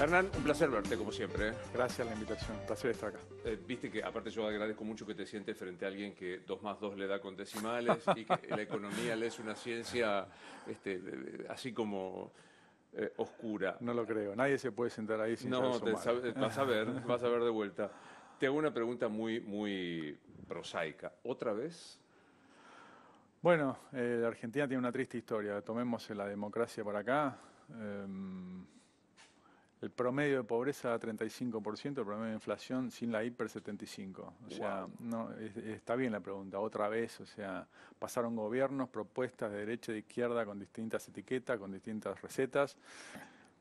Hernán, un placer verte como siempre. ¿eh? Gracias la invitación, un placer estar acá. Eh, viste que aparte yo agradezco mucho que te sientes frente a alguien que dos más dos le da con decimales y que la economía le es una ciencia este, así como eh, oscura. No lo creo, nadie se puede sentar ahí sin No, te vas a ver, vas a ver de vuelta. Te hago una pregunta muy, muy prosaica. ¿Otra vez? Bueno, la Argentina tiene una triste historia. Tomemos la democracia por acá. Em, el promedio de pobreza 35%, el promedio de inflación sin la hiper 75%. O sea, no, está bien la pregunta, otra vez, o sea, pasaron gobiernos, propuestas de derecha e de izquierda con distintas etiquetas, con distintas recetas.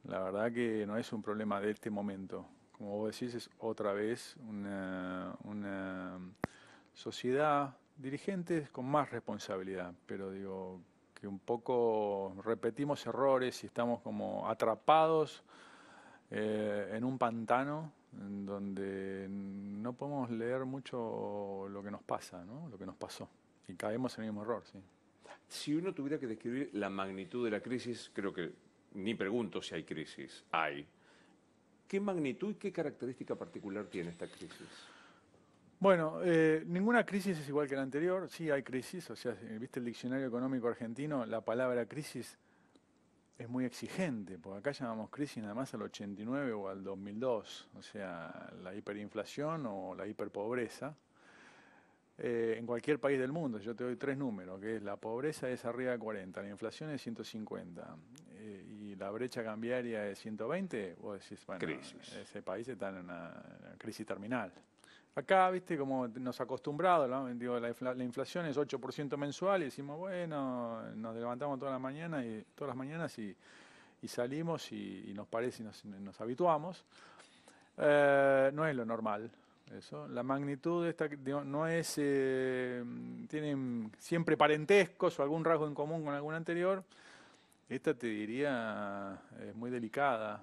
La verdad que no es un problema de este momento. Como vos decís, es otra vez una, una sociedad, dirigentes con más responsabilidad, pero digo que un poco repetimos errores y estamos como atrapados eh, en un pantano donde no podemos leer mucho lo que nos pasa, lo que nos pasó. Y caemos en el mismo error, Si uno tuviera que describir la magnitud de la crisis, creo que ni pregunto si hay crisis, hay. ¿Qué magnitud y qué característica particular tiene esta crisis? Bueno, eh, ninguna crisis es igual que la anterior. Sí hay crisis, o sea, viste el diccionario económico argentino, la palabra crisis es muy exigente, porque acá llamamos crisis nada más al 89 o al 2002, o sea, la hiperinflación o la hiperpobreza. Eh, en cualquier país del mundo, yo te doy tres números, que es la pobreza es arriba de 40, la inflación es 150 eh, y la brecha cambiaria es 120, o decís, bueno, ese país está en una crisis terminal. Acá, viste, como nos acostumbrado, la, inflación es 8% mensual y decimos, bueno, nos levantamos toda la mañana y, todas las mañanas y, salimos y, nos parece y nos, habituamos. Eh, no es lo normal. Eso. La magnitud de esta no es. Eh, tienen siempre parentescos o algún rasgo en común con alguna anterior. Esta te diría es muy delicada.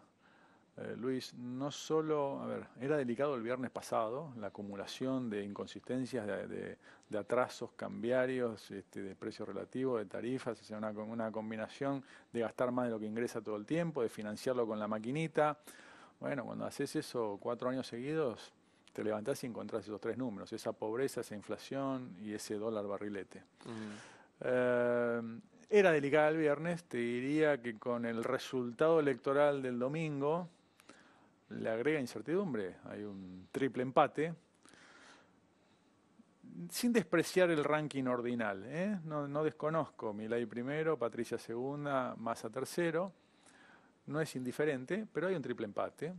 Eh, Luis, no solo, a ver, era delicado el viernes pasado, la acumulación de inconsistencias, de, atrasos cambiarios, este, de precio relativo, de tarifas, o una, combinación de gastar más de lo que ingresa todo el tiempo, de financiarlo con la maquinita. Bueno, cuando haces eso cuatro años seguidos, te levantás y encontrás esos tres números, esa pobreza, esa inflación y ese dólar barrilete. Eh, era delicada el viernes, te diría que con el resultado electoral del domingo, le agrega incertidumbre. Hay un triple empate. Sin despreciar el ranking ordinal, ¿eh? no, desconozco Milay primero, Patricia segunda, Massa tercero. No es indiferente, pero hay un triple empate.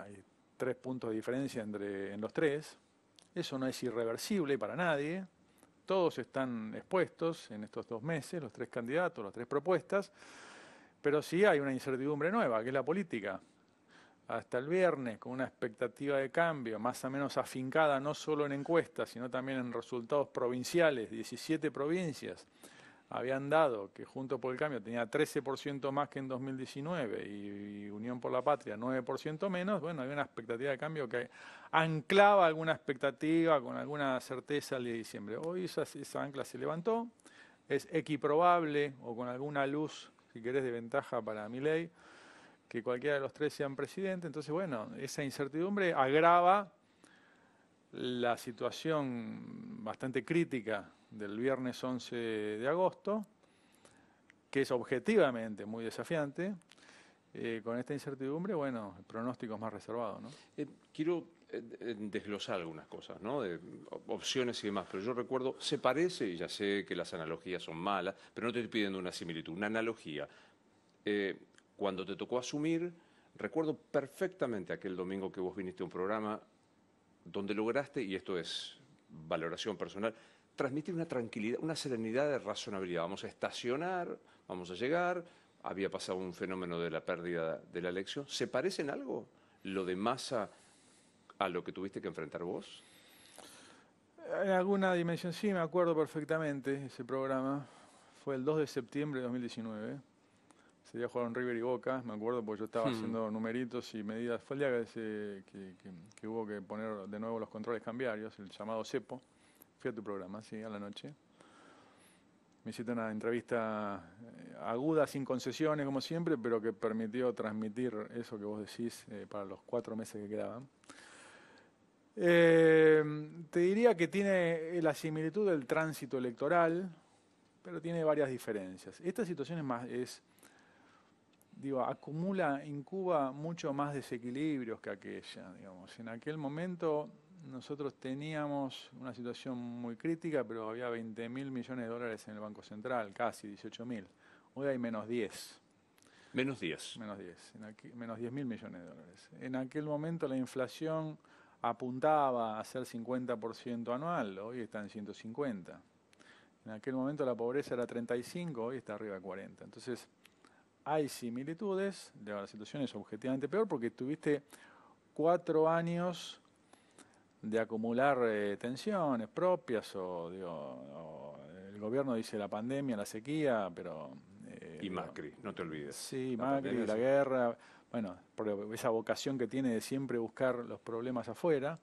hay tres puntos de diferencia entre, en los tres. Eso no es irreversible para nadie. Todos están expuestos en estos dos meses, los tres candidatos, las tres propuestas. Pero sí hay una incertidumbre nueva, que es la política. Hasta el viernes, con una expectativa de cambio más o menos afincada no solo en encuestas, sino también en resultados provinciales, 17 provincias habían dado que Junto por el Cambio tenía 13% más que en 2019 y, Unión por la Patria 9% menos, bueno, había una expectativa de cambio que anclaba alguna expectativa con alguna certeza el día de diciembre. Hoy esa, esa ancla se levantó, es equiprobable o con alguna luz si querés, de ventaja para mi ley, que cualquiera de los tres sean presidente. Entonces, bueno, esa incertidumbre agrava la situación bastante crítica del viernes 11 de agosto, que es objetivamente muy desafiante. Eh, con esta incertidumbre, bueno, el pronóstico es más reservado. ¿no? Eh, quiero eh, desglosar algunas cosas, De opciones y demás, pero yo recuerdo, se parece, y ya sé que las analogías son malas, pero no te estoy pidiendo una similitud, una analogía. Eh, cuando te tocó asumir, recuerdo perfectamente aquel domingo que vos viniste a un programa donde lograste, y esto es valoración personal, transmitir una tranquilidad, una serenidad de razonabilidad. Vamos a estacionar, vamos a llegar, había pasado un fenómeno de la pérdida de la elección. ¿Se parece en algo? Lo de masa a lo que tuviste que enfrentar vos? En alguna dimensión sí, me acuerdo perfectamente ese programa. Fue el 2 de septiembre de 2019. Ese jugar jugaron River y Boca, me acuerdo, porque yo estaba hmm. haciendo numeritos y medidas. Fue el día que, hubo que poner de nuevo los controles cambiarios, el llamado CEPO. Fui a tu programa, sí, a la noche. Me hiciste una entrevista eh, aguda, sin concesiones, como siempre, pero que permitió transmitir eso que vos decís eh, para los cuatro meses que quedaban. Eh, te diría que tiene eh, la similitud del tránsito electoral, pero tiene varias diferencias. Esta situación es más, digo, acumula en Cuba mucho más desequilibrios que aquella, digamos. En aquel momento nosotros teníamos una situación muy crítica, pero había 20 mil millones de dólares en el Banco Central, casi 18 mil. Hoy hay menos 10. Menos 10. Menos 10, menos 10 mil millones de dólares. En aquel momento la inflación apuntaba a ser 50% anual, hoy está en 150. En aquel momento la pobreza era 35, hoy está arriba de 40. Entonces, hay similitudes, la situación es objetivamente peor porque tuviste cuatro años de acumular eh, tensiones propias o, el gobierno dice la pandemia, la sequía, pero... Eh, y Macri, no, te olvides. Sí, Macri, la guerra bueno, por esa vocación que tiene de siempre buscar los problemas afuera,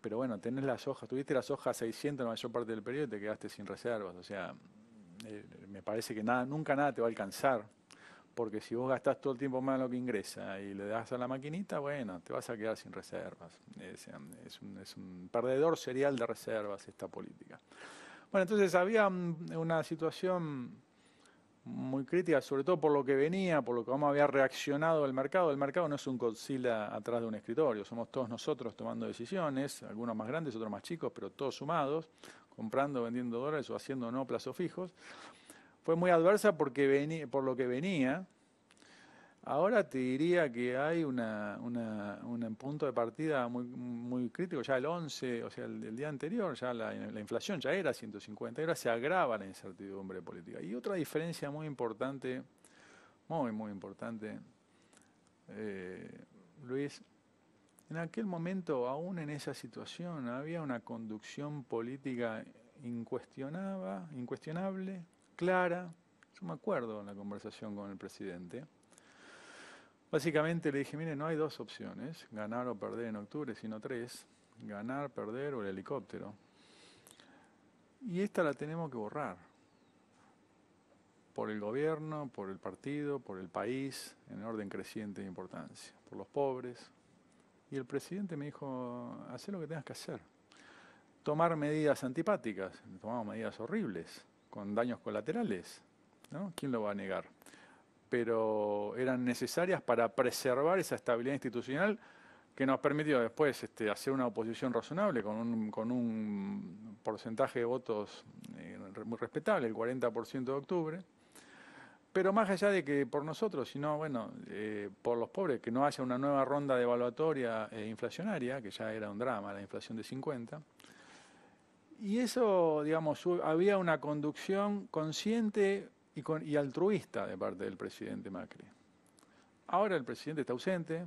pero bueno, tenés las hojas, tuviste las hojas 600 la mayor parte del periodo y te quedaste sin reservas, o sea, eh, me parece que nada, nunca nada te va a alcanzar, porque si vos gastás todo el tiempo más en lo que ingresa y le das a la maquinita, bueno, te vas a quedar sin reservas, un, es un perdedor serial de reservas esta política. Bueno, entonces había una situación muy crítica, sobre todo por lo que venía, por lo que había reaccionado el mercado. El mercado no es un Godzilla atrás de un escritorio, somos todos nosotros tomando decisiones, algunos más grandes, otros más chicos, pero todos sumados, comprando, vendiendo dólares o haciendo no plazos fijos. Fue muy adversa porque por lo que venía, Ahora te diría que hay un punto de partida muy, crítico, ya el 11, o sea, el, día anterior, ya la, inflación ya era 150, ahora se agrava la incertidumbre política. Y otra diferencia muy importante, muy, muy importante, eh, Luis, en aquel momento, aún en esa situación, había una conducción política incuestionable, clara. Yo me acuerdo en la conversación con el presidente Básicamente le dije, mire, no hay dos opciones, ganar o perder en octubre, sino tres, ganar, perder o el helicóptero. Y esta la tenemos que borrar, por el gobierno, por el partido, por el país, en orden creciente de importancia, por los pobres. Y el presidente me dijo, hace lo que tengas que hacer. Tomar medidas antipáticas, tomamos medidas horribles, con daños colaterales. ¿no? ¿Quién lo va a negar? pero eran necesarias para preservar esa estabilidad institucional que nos permitió después este, hacer una oposición razonable con un, porcentaje de votos eh, muy respetable, el 40% de octubre. Pero más allá de que por nosotros, sino bueno, eh, por los pobres, que no haya una nueva ronda de evaluatoria eh, inflacionaria, que ya era un drama, la inflación de 50. Y eso, digamos, había una conducción consciente y, altruista de parte del presidente Macri. Ahora el presidente está ausente.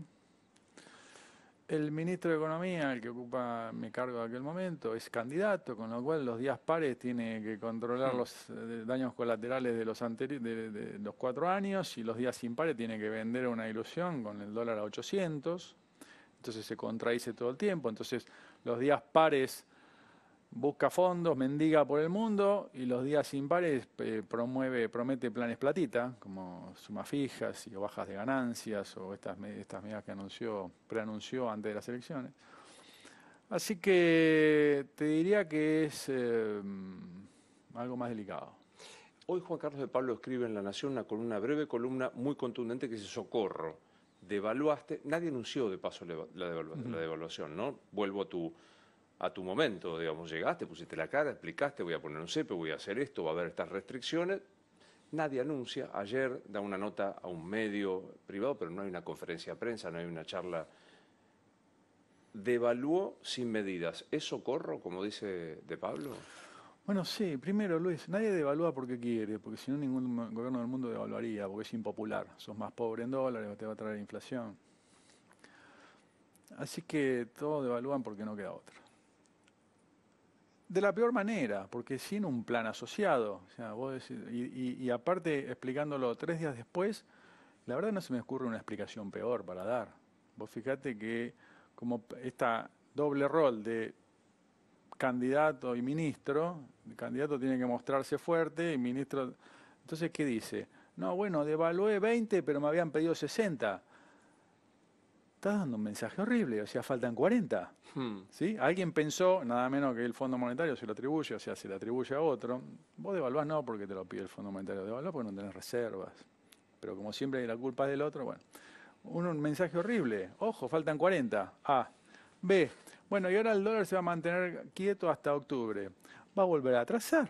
El ministro de Economía, el que ocupa mi cargo de aquel momento, es candidato, con lo cual los días pares tiene que controlar mm. los eh, daños colaterales de los, de, de los cuatro años y los días impares tiene que vender una ilusión con el dólar a 800. Entonces se contradice todo el tiempo. Entonces los días pares busca fondos, mendiga por el mundo y los días sin pares eh, promueve, promete planes platita, como sumas fijas y o bajas de ganancias o estas, medidas que anunció, preanunció antes de las elecciones. Así que te diría que es em, algo más delicado. Hoy Juan Carlos de Pablo escribe en La Nación una columna, breve columna muy contundente que dice socorro. Devaluaste, nadie anunció de paso la devaluación, ¿no? Vuelvo a tu a tu momento, digamos, llegaste, pusiste la cara, explicaste, voy a poner un cepe, voy a hacer esto, va a haber estas restricciones. Nadie anuncia, ayer da una nota a un medio privado, pero no hay una conferencia de prensa, no hay una charla. Devaluó sin medidas. ¿Es socorro, como dice De Pablo? Bueno, sí, primero Luis, nadie devalúa porque quiere, porque si no ningún gobierno del mundo devaluaría, porque es impopular, sos más pobre en dólares, te va a traer inflación. Así que todos devalúan porque no queda otra de la peor manera, porque sin un plan asociado. O sea, vos y, aparte, explicándolo tres días después, la verdad no se me ocurre una explicación peor para dar. Vos fijate que como esta doble rol de candidato y ministro, el candidato tiene que mostrarse fuerte y ministro... Entonces, ¿qué dice? No, bueno, devalué 20, pero me habían pedido 60 estás dando un mensaje horrible, o sea, faltan 40. Hmm. Alguien pensó, nada menos que el Fondo Monetario se lo atribuye, o sea, se lo atribuye a otro. Vos devaluás no porque te lo pide el Fondo Monetario, devaluás porque no tenés reservas. Pero como siempre la culpa es del otro, bueno. Un, un mensaje horrible, ojo, faltan 40. A. B. Bueno, y ahora el dólar se va a mantener quieto hasta octubre. Va a volver a atrasar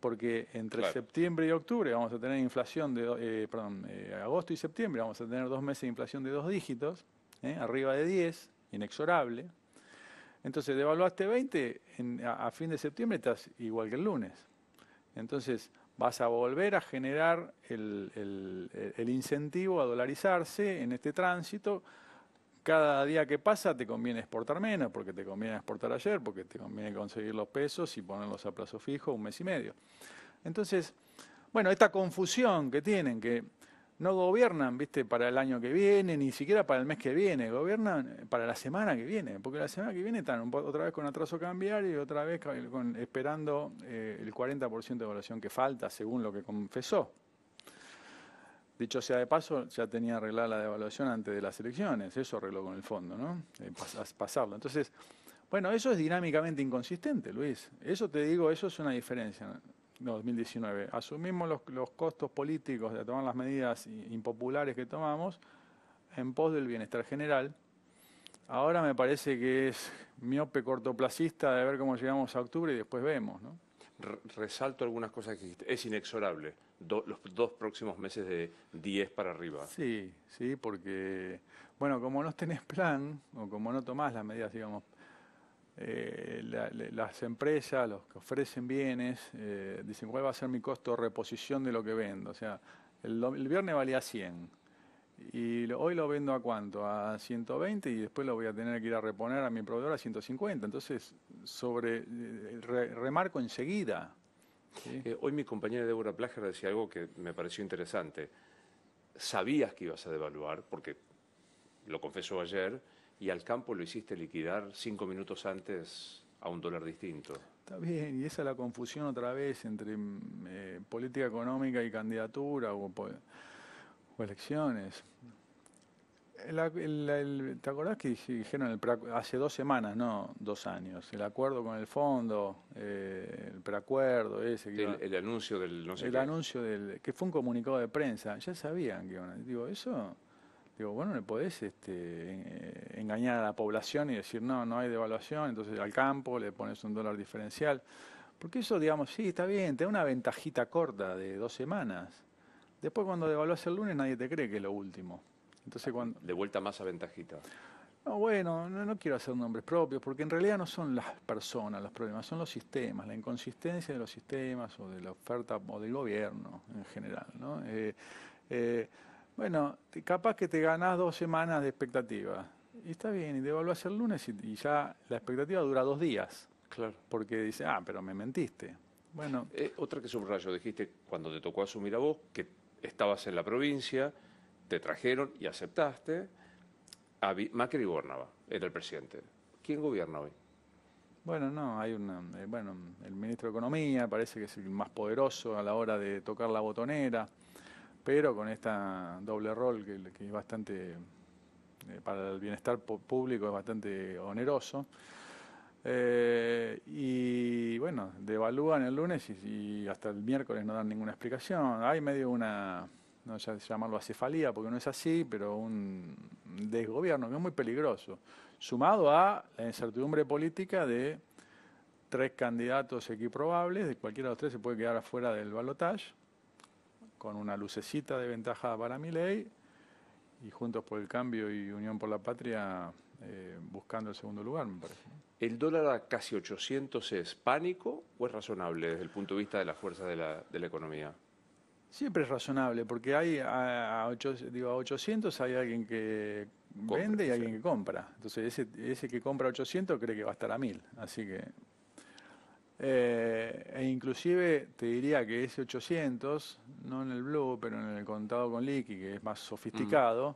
porque entre septiembre y octubre vamos a tener inflación de, eh, perdón, eh, agosto y septiembre vamos a tener dos meses de inflación de dos dígitos, ¿eh? arriba de 10, inexorable. Entonces, devaluaste 20, a, fin de septiembre estás igual que el lunes. Entonces, vas a volver a generar el incentivo a dolarizarse en este tránsito cada día que pasa te conviene exportar menos, porque te conviene exportar ayer, porque te conviene conseguir los pesos y ponerlos a plazo fijo un mes y medio. Entonces, bueno, esta confusión que tienen, que no gobiernan, viste, para el año que viene, ni siquiera para el mes que viene, gobiernan eh, para la semana que viene, porque la semana que viene están otra vez con atraso cambiar y otra vez esperando eh, el 40% de evaluación que falta, según lo que confesó. Dicho sea de paso, ya tenía arreglada la devaluación antes de las elecciones, eso arregló con el fondo, ¿no? Eh, pasarlo. Entonces, bueno, eso es dinámicamente inconsistente, Luis. Eso te digo, eso es una diferencia. 2019. Asumimos los, los, costos políticos de tomar las medidas impopulares que tomamos en pos del bienestar general. Ahora me parece que es miope cortoplacista de ver cómo llegamos a octubre y después vemos. ¿no? Resalto algunas cosas que Es inexorable los dos próximos meses de 10 para arriba. Sí, sí, porque, bueno, como no tenés plan o como no tomás las medidas, digamos, eh, las empresas, los que ofrecen bienes, eh, dicen cuál va a ser mi costo de reposición de lo que vendo. O sea, el, viernes valía 100 y hoy lo vendo a cuánto? A 120 y después lo voy a tener que ir a reponer a mi proveedor a 150. Entonces, sobre, eh, remarco enseguida. Eh, hoy mi compañera Débora Pláger decía algo que me pareció interesante. Sabías que ibas a devaluar, porque lo confesó ayer, y al campo lo hiciste liquidar cinco minutos antes a un dólar distinto. Está bien, y esa es la confusión otra vez entre mm, eh, política económica y candidatura o elecciones. ¿Te acordás que dijeron hace dos semanas, no dos años, el acuerdo con el fondo, eh, el preacuerdo ese? el, anuncio del... el anuncio del... que fue un comunicado de prensa, ya sabían que... digo, eso... Digo, bueno, le podés este, eh, engañar a la población y decir, no, no hay devaluación, entonces al campo le pones un dólar diferencial. Porque eso, digamos, sí, está bien, te da una ventajita corta de dos semanas. Después cuando devaluas el lunes nadie te cree que es lo último. Ah, de vuelta más a ventajita. No, bueno, no, quiero hacer nombres propios, porque en realidad no son las personas los problemas, son los sistemas, la inconsistencia de los sistemas o de la oferta o del gobierno en general. ¿no? Eh, eh, bueno, capaz que te ganás dos semanas de expectativa. Y está bien, y devaluás el lunes y, ya la expectativa dura dos días. Claro. Porque dice, ah, pero me mentiste. Bueno. Eh, otra que subrayo, dijiste cuando te tocó asumir a vos que estabas en la provincia te trajeron y aceptaste a Macri gobernaba, era el presidente. ¿Quién gobierna hoy? Bueno, no, hay un. Eh, bueno, el ministro de Economía parece que es el más poderoso a la hora de tocar la botonera, pero con esta doble rol que, es bastante, eh, para el bienestar público es bastante oneroso. Eh, y bueno, devalúan el lunes y hasta el miércoles no dan ninguna explicación. Hay medio una, no llamarlo acefalía porque no es así, pero un desgobierno que es muy peligroso, sumado a la incertidumbre política de tres candidatos equiprobables, de cualquiera de los tres se puede quedar afuera del balotaje, con una lucecita de ventaja para mi ley, y Juntos por el Cambio y Unión por la Patria eh, buscando el segundo lugar, me parece. ¿El dólar a casi 800 es pánico o es razonable desde el punto de vista de las fuerzas de la economía? Siempre es razonable, porque hay a, a, digo, a 800 hay alguien que vende y alguien que compra. Entonces ese, que compra 800 cree que va a estar a 1000. Así que... Eh, e inclusive te diría que ese 800, no en el blue, pero en el contado con liqui, que es más sofisticado,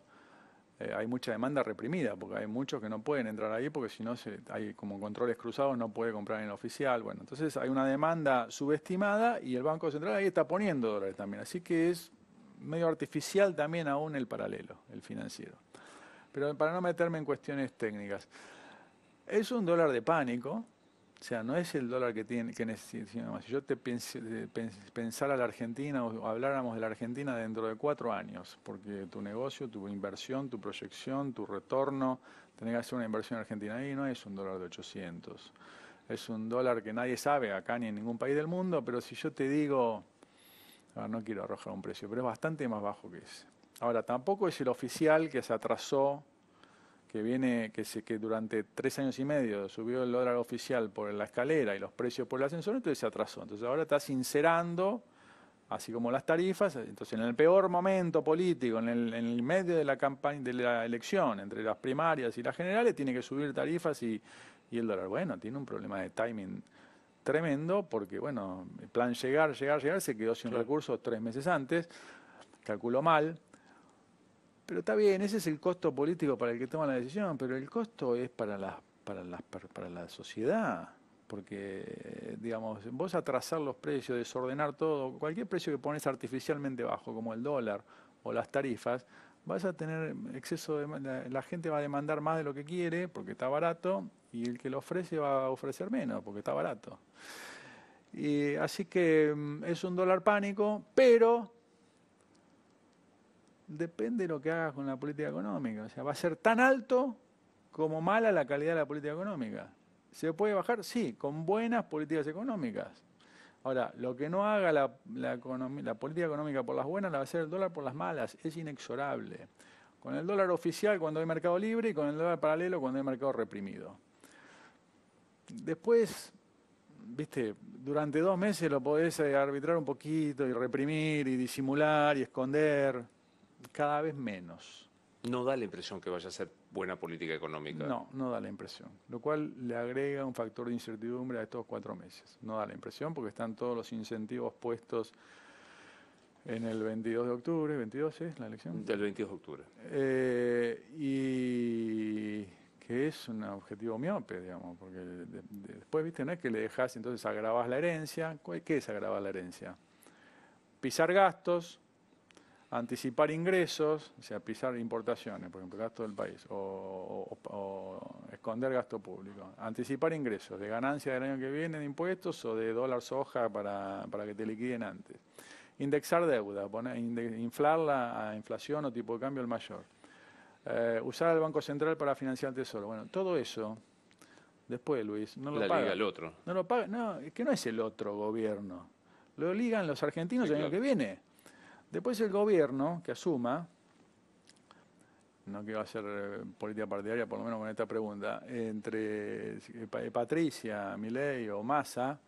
eh, hay mucha demanda reprimida, porque hay muchos que no pueden entrar ahí, porque si no, hay como controles cruzados, no puede comprar en el oficial. Bueno, entonces hay una demanda subestimada y el Banco Central ahí está poniendo dólares también. Así que es medio artificial también aún el paralelo, el financiero. Pero para no meterme en cuestiones técnicas, es un dólar de pánico, o sea, no es el dólar que, tiene, que necesitamos. Si yo te eh, pensar a la Argentina o habláramos de la Argentina dentro de cuatro años, porque tu negocio, tu inversión, tu proyección, tu retorno, tenés que hacer una inversión Argentina. ahí, no es un dólar de 800. Es un dólar que nadie sabe acá ni en ningún país del mundo, pero si yo te digo, no quiero arrojar un precio, pero es bastante más bajo que ese. Ahora, tampoco es el oficial que se atrasó que viene, que, se, que durante tres años y medio subió el dólar oficial por la escalera y los precios por el ascensor, entonces se atrasó. Entonces ahora está sincerando, así como las tarifas, entonces en el peor momento político, en el, medio de la campaña, de la elección, entre las primarias y las generales, tiene que subir tarifas y, el dólar. Bueno, tiene un problema de timing tremendo, porque bueno, el plan llegar, llegar, llegar se quedó sin recursos tres meses antes, calculó mal, pero está bien, ese es el costo político para el que toma la decisión, pero el costo es para la, para las para la sociedad. Porque, digamos, vos atrasar los precios, desordenar todo, cualquier precio que pones artificialmente bajo, como el dólar o las tarifas, vas a tener exceso de... La, la gente va a demandar más de lo que quiere porque está barato y el que lo ofrece va a ofrecer menos porque está barato. Y, así que mm, es un dólar pánico, pero depende de lo que hagas con la política económica. O sea, va a ser tan alto como mala la calidad de la política económica. ¿Se puede bajar? Sí, con buenas políticas económicas. Ahora, lo que no haga la, política económica por las buenas la va a hacer el dólar por las malas. Es inexorable. Con el dólar oficial cuando hay mercado libre y con el dólar paralelo cuando hay mercado reprimido. Después, viste, durante dos meses lo podés eh, arbitrar un poquito y reprimir y disimular y esconder cada vez menos. No da la impresión que vaya a ser buena política económica. No, no da la impresión. Lo cual le agrega un factor de incertidumbre a estos cuatro meses. No da la impresión porque están todos los incentivos puestos en el 22 de octubre. ¿22 es la elección? Del 22 de octubre. Eh, y que es un objetivo miope, digamos, porque después, viste, no es que le dejas, entonces agravas la herencia. ¿Qué es agravar la herencia? Pisar gastos, anticipar ingresos, o sea, pisar importaciones, por ejemplo, gasto del país, o, esconder gasto público, anticipar ingresos de ganancia del año que viene de impuestos o de dólar soja para, para que te liquiden antes, indexar deuda, poner, inflarla a inflación o tipo de cambio el mayor, eh, usar el Banco Central para financiar el tesoro. Bueno, todo eso, después Luis, no lo paga. el otro. No lo paga, no, es que no es el otro gobierno, lo ligan los argentinos el año que viene. Después el gobierno que asuma, no quiero hacer eh, política partidaria, por lo menos con esta pregunta, entre eh, eh, Patricia, Milei o Massa,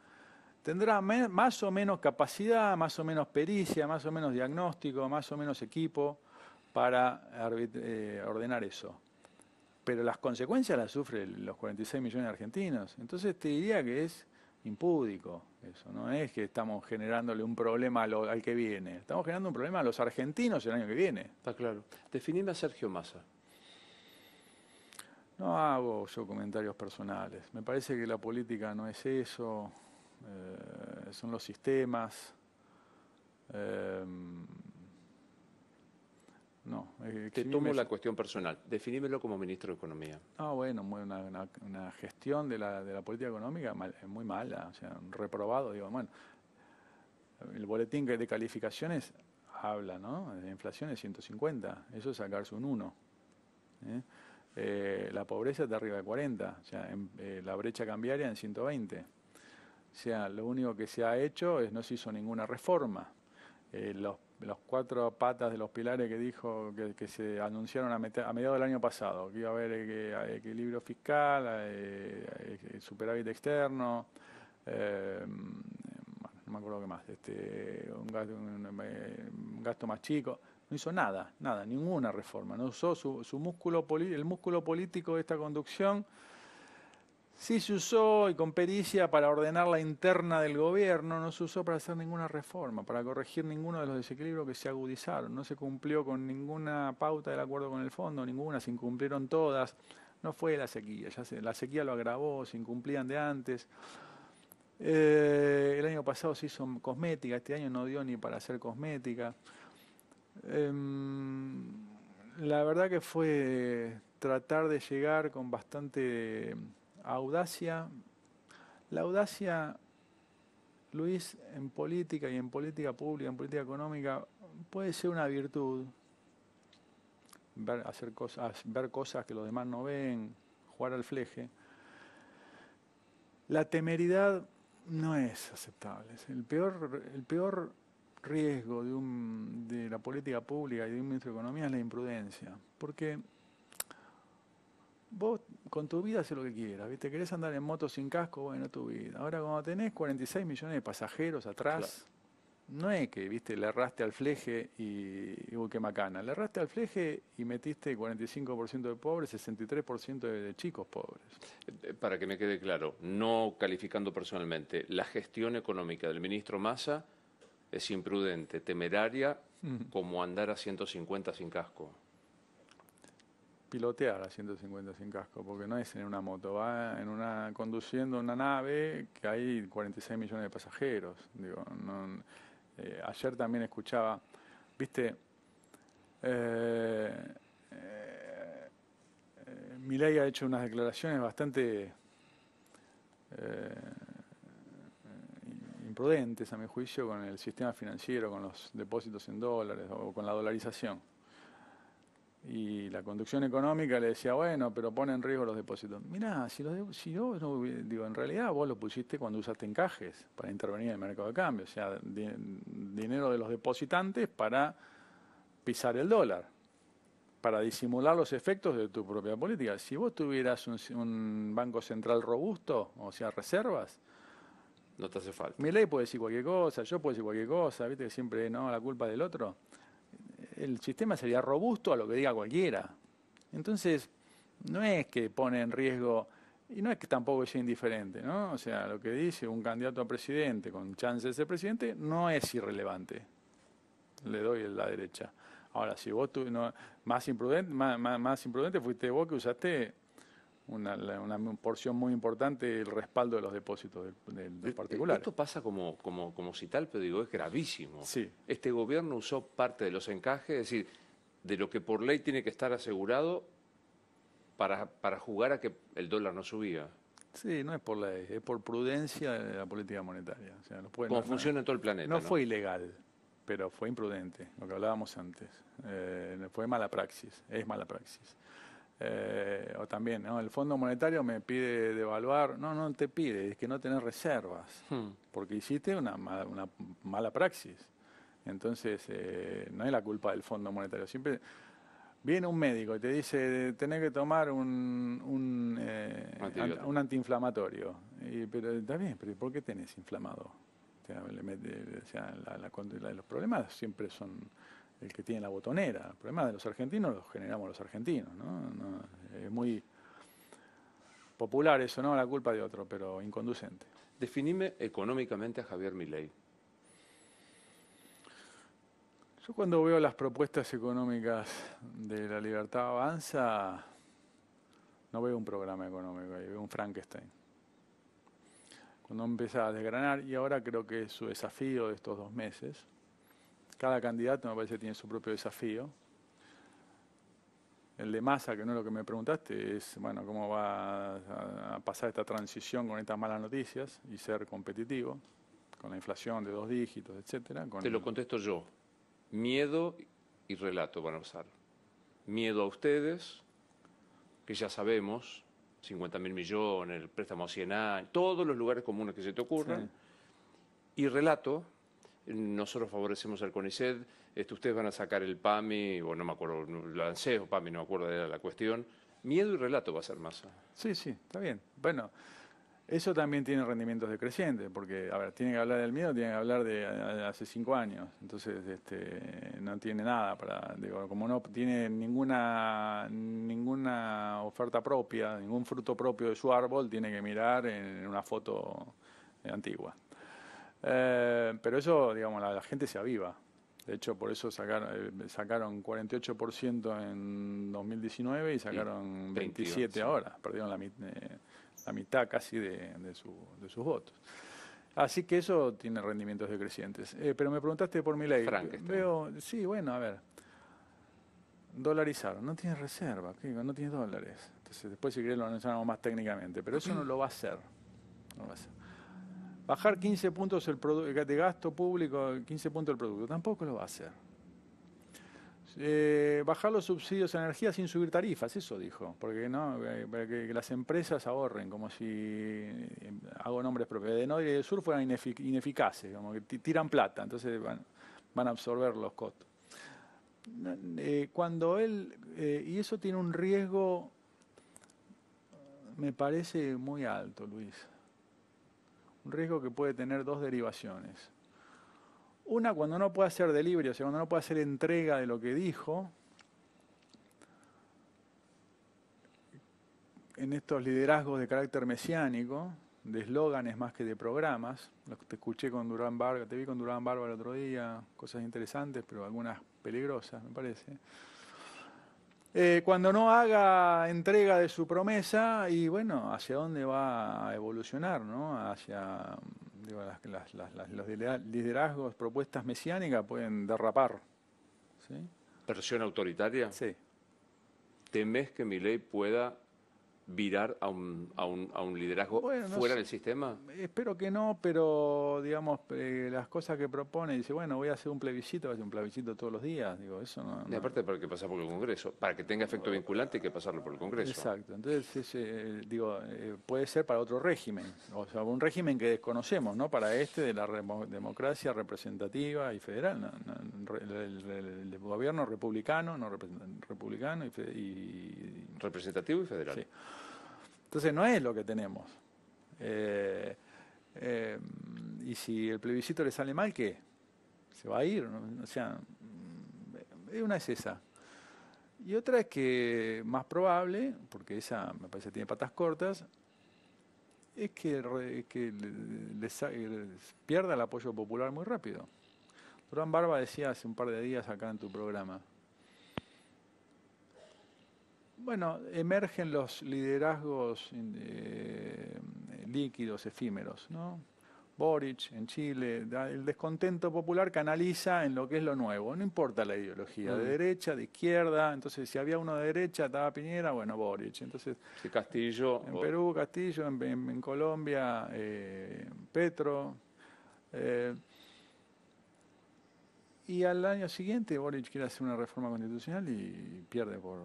tendrá más o menos capacidad, más o menos pericia, más o menos diagnóstico, más o menos equipo para ordenar eso. Pero las consecuencias las sufren los 46 millones de argentinos. Entonces te diría que es impúdico. Eso no es que estamos generándole un problema al, que viene. Estamos generando un problema a los argentinos el año que viene. Está claro. Definime a Sergio Massa. No hago yo comentarios personales. Me parece que la política no es eso. Eh, son los sistemas. Eh, no. Eh, Te tomo la cuestión personal. Definímelo como ministro de Economía. Ah, bueno, una, gestión de la, política económica es muy mala, o sea, reprobado. Digo, bueno, el boletín de calificaciones habla, ¿no? La inflación es 150, eso es sacarse un 1. ¿eh? Eh, la pobreza está arriba de 40, o sea, la brecha cambiaria en 120. O sea, lo único que se ha hecho es no se hizo ninguna reforma. los los cuatro patas de los pilares que dijo que, se anunciaron a, a, mediados del año pasado, que iba a haber equilibrio fiscal, eh, eh, superávit externo, eh, no me acuerdo qué más, este, un, gasto, más chico, no hizo nada, nada, ninguna reforma, no usó su, su músculo el músculo político de esta conducción Sí se usó y con pericia para ordenar la interna del gobierno, no se usó para hacer ninguna reforma, para corregir ninguno de los desequilibrios que se agudizaron, no se cumplió con ninguna pauta del acuerdo con el fondo, ninguna, se incumplieron todas, no fue la sequía, ya la sequía lo agravó, se incumplían de antes. Eh, el año pasado se hizo cosmética, este año no dio ni para hacer cosmética. Em, la verdad que fue tratar de llegar con bastante audacia. La audacia, Luis, en política y en política pública, en política económica, puede ser una virtud. Ver, hacer cosas, ver cosas que los demás no ven, jugar al fleje. La temeridad no es aceptable. El peor, el peor riesgo de, de la política pública y de un ministro de Economía es la imprudencia. Porque vos con tu vida haces lo que quieras, ¿viste? ¿Querés andar en moto sin casco? Bueno, tu vida. Ahora, cuando tenés 46 millones de pasajeros atrás, no es que, ¿viste? Le erraste al fleje y, qué macana. Le arraste al fleje y metiste 45% de pobres, 63% de, chicos pobres. Eh, eh, para que me quede claro, no calificando personalmente, la gestión económica del ministro Massa es imprudente, temeraria, como andar a 150 sin casco pilotear a 150 sin casco, porque no es en una moto, va en una conduciendo una nave que hay 46 millones de pasajeros. Digo, eh, ayer también escuchaba, viste, eh, eh ha hecho unas declaraciones bastante eh, imprudentes, a mi juicio, con el sistema financiero, con los depósitos en dólares o con la dolarización. Y la conducción económica le decía, bueno, pero pone en riesgo los depósitos. Mirá, si, yo, no, digo, en realidad vos lo pusiste cuando usaste encajes para intervenir en el mercado de cambio, o sea, dinero de los depositantes para pisar el dólar, para disimular los efectos de tu propia política. Si vos tuvieras un, un banco central robusto, o sea, reservas, no te hace falta. Mi ley puede decir cualquier cosa, yo puedo decir cualquier cosa, viste que siempre no, la culpa del otro el sistema sería robusto a lo que diga cualquiera. Entonces, no es que pone en riesgo, y no es que tampoco sea indiferente, ¿no? O sea, lo que dice un candidato a presidente con chances de ser presidente no es irrelevante. Le doy la derecha. Ahora, si vos tú, no, más imprudente, más imprudente fuiste vos que usaste una, una, porción muy importante el respaldo de los depósitos del particular Esto pasa como, como, como tal pero digo, es gravísimo. Este gobierno usó parte de los encajes, es decir, de lo que por ley tiene que estar asegurado para, para jugar a que el dólar no subía. Sí, no es por ley, es por prudencia de la política monetaria. como funciona en todo el planeta. No, fue ilegal, pero fue imprudente, lo que hablábamos antes. Eh, fue mala praxis, es mala praxis. Eh, o también, ¿no? El Fondo Monetario me pide devaluar. No, no te pide, es que no tenés reservas, hmm. porque hiciste una, mala, una mala praxis. Entonces, eh, no es la culpa del Fondo Monetario. Siempre viene un médico y te dice, tenés que tomar un, un, eh, un antiinflamatorio. Y, pero está pero ¿por qué tenés inflamado? la, la, los problemas siempre son el que tiene la botonera. El problema de los argentinos los generamos los argentinos, es muy popular eso, ¿no? La culpa de otro, pero inconducente. Definime económicamente a Javier Milei. Yo cuando veo las propuestas económicas de la libertad avanza, no veo un programa económico, veo un Frankenstein. Cuando empieza a desgranar, y ahora creo que su desafío de estos dos meses, cada candidato me parece tiene su propio desafío. El de Massa, que no es lo que me preguntaste, es bueno cómo va a pasar esta transición con estas malas noticias y ser competitivo, con la inflación de dos dígitos, etcétera. Te lo contesto yo. Miedo y relato van a usar. Miedo a ustedes, que ya sabemos, 50 millones, el préstamo a 100 años, todos los lugares comunes que se te ocurran. Y relato, nosotros favorecemos al CONICET, este, ustedes van a sacar el PAMI, o no me acuerdo, la PAMI, no me acuerdo de la cuestión. Miedo y relato va a ser más. Sí, sí, está bien. Bueno, eso también tiene rendimientos decrecientes, porque, a ver, tiene que hablar del miedo, tiene que hablar de, hace cinco años. Entonces, este, no tiene nada para, digo, como no tiene ninguna, ninguna oferta propia, ningún fruto propio de su árbol, tiene que mirar en una foto antigua. Eh, pero eso, digamos, la, gente se aviva. De hecho, por eso eh, sacaron, sacaron 48% en 2019 y sacaron 27 ahora. Perdieron eh, la, mitad casi de, sus votos. Así que eso tiene rendimientos decrecientes. pero me preguntaste por mi ley. Veo, sí, bueno, a ver. Dolarizar. No tiene reserva, no tiene dólares. Entonces, después si querés lo analizamos más técnicamente. Pero eso no lo va a hacer. No lo va a hacer bajar 15 puntos el de gasto público, 15 puntos el producto, tampoco lo va a hacer. Eh, bajar los subsidios a energía sin subir tarifas, eso dijo, porque no, eh, para que las empresas ahorren, como si eh, hago nombres propios, de Norte y del Sur fueran ineficaces, como que tiran plata, entonces van, a absorber los costos. cuando él, y eso tiene un riesgo, me parece muy alto, Luis. Un riesgo que puede tener dos derivaciones. Una, cuando no puede hacer delivery, o sea, cuando no puede hacer entrega de lo que dijo, en estos liderazgos de carácter mesiánico, de eslóganes más que de programas. que Te escuché con Durán Barba, te vi con Durán Barba el otro día, cosas interesantes, pero algunas peligrosas, me parece. Eh, cuando no haga entrega de su promesa y bueno, hacia dónde va a evolucionar, ¿no? Hacia los liderazgos, propuestas mesiánicas pueden derrapar. ¿sí? autoritaria? Sí. ¿Temes que mi ley pueda virar a un, a un, a un liderazgo fuera del sistema? Espero que no, pero digamos, eh, las cosas que propone, dice, bueno, voy a hacer un plebiscito, voy a hacer un plebiscito todos los días, digo, eso aparte para que pasar por el Congreso, para que tenga efecto vinculante hay que pasarlo por el Congreso. Exacto, entonces, eh, digo, eh, puede ser para otro régimen, o sea, un régimen que desconocemos, ¿no? Para este de la democracia representativa y federal, el, gobierno republicano, no republicano y, y... Representativo y federal. Entonces no es lo que tenemos. Eh, eh, y si el plebiscito le sale mal, ¿qué? Se va a ir. O sea, mm, una es esa. Y otra es que más probable, porque esa me parece que tiene patas cortas, es que, pierda el apoyo popular muy rápido. Durán Barba decía hace un par de días acá en tu programa, bueno, emergen los liderazgos eh, líquidos, efímeros, ¿no? Boric en Chile, el descontento popular canaliza en lo que es lo nuevo, no importa la ideología, de mm. derecha, de izquierda, entonces si había uno de derecha, estaba Piñera, bueno, Boric, entonces... Castillo... En Perú, Castillo, en, Colombia, eh, Petro... Eh, y al año siguiente Boric quiere hacer una reforma constitucional y pierde por,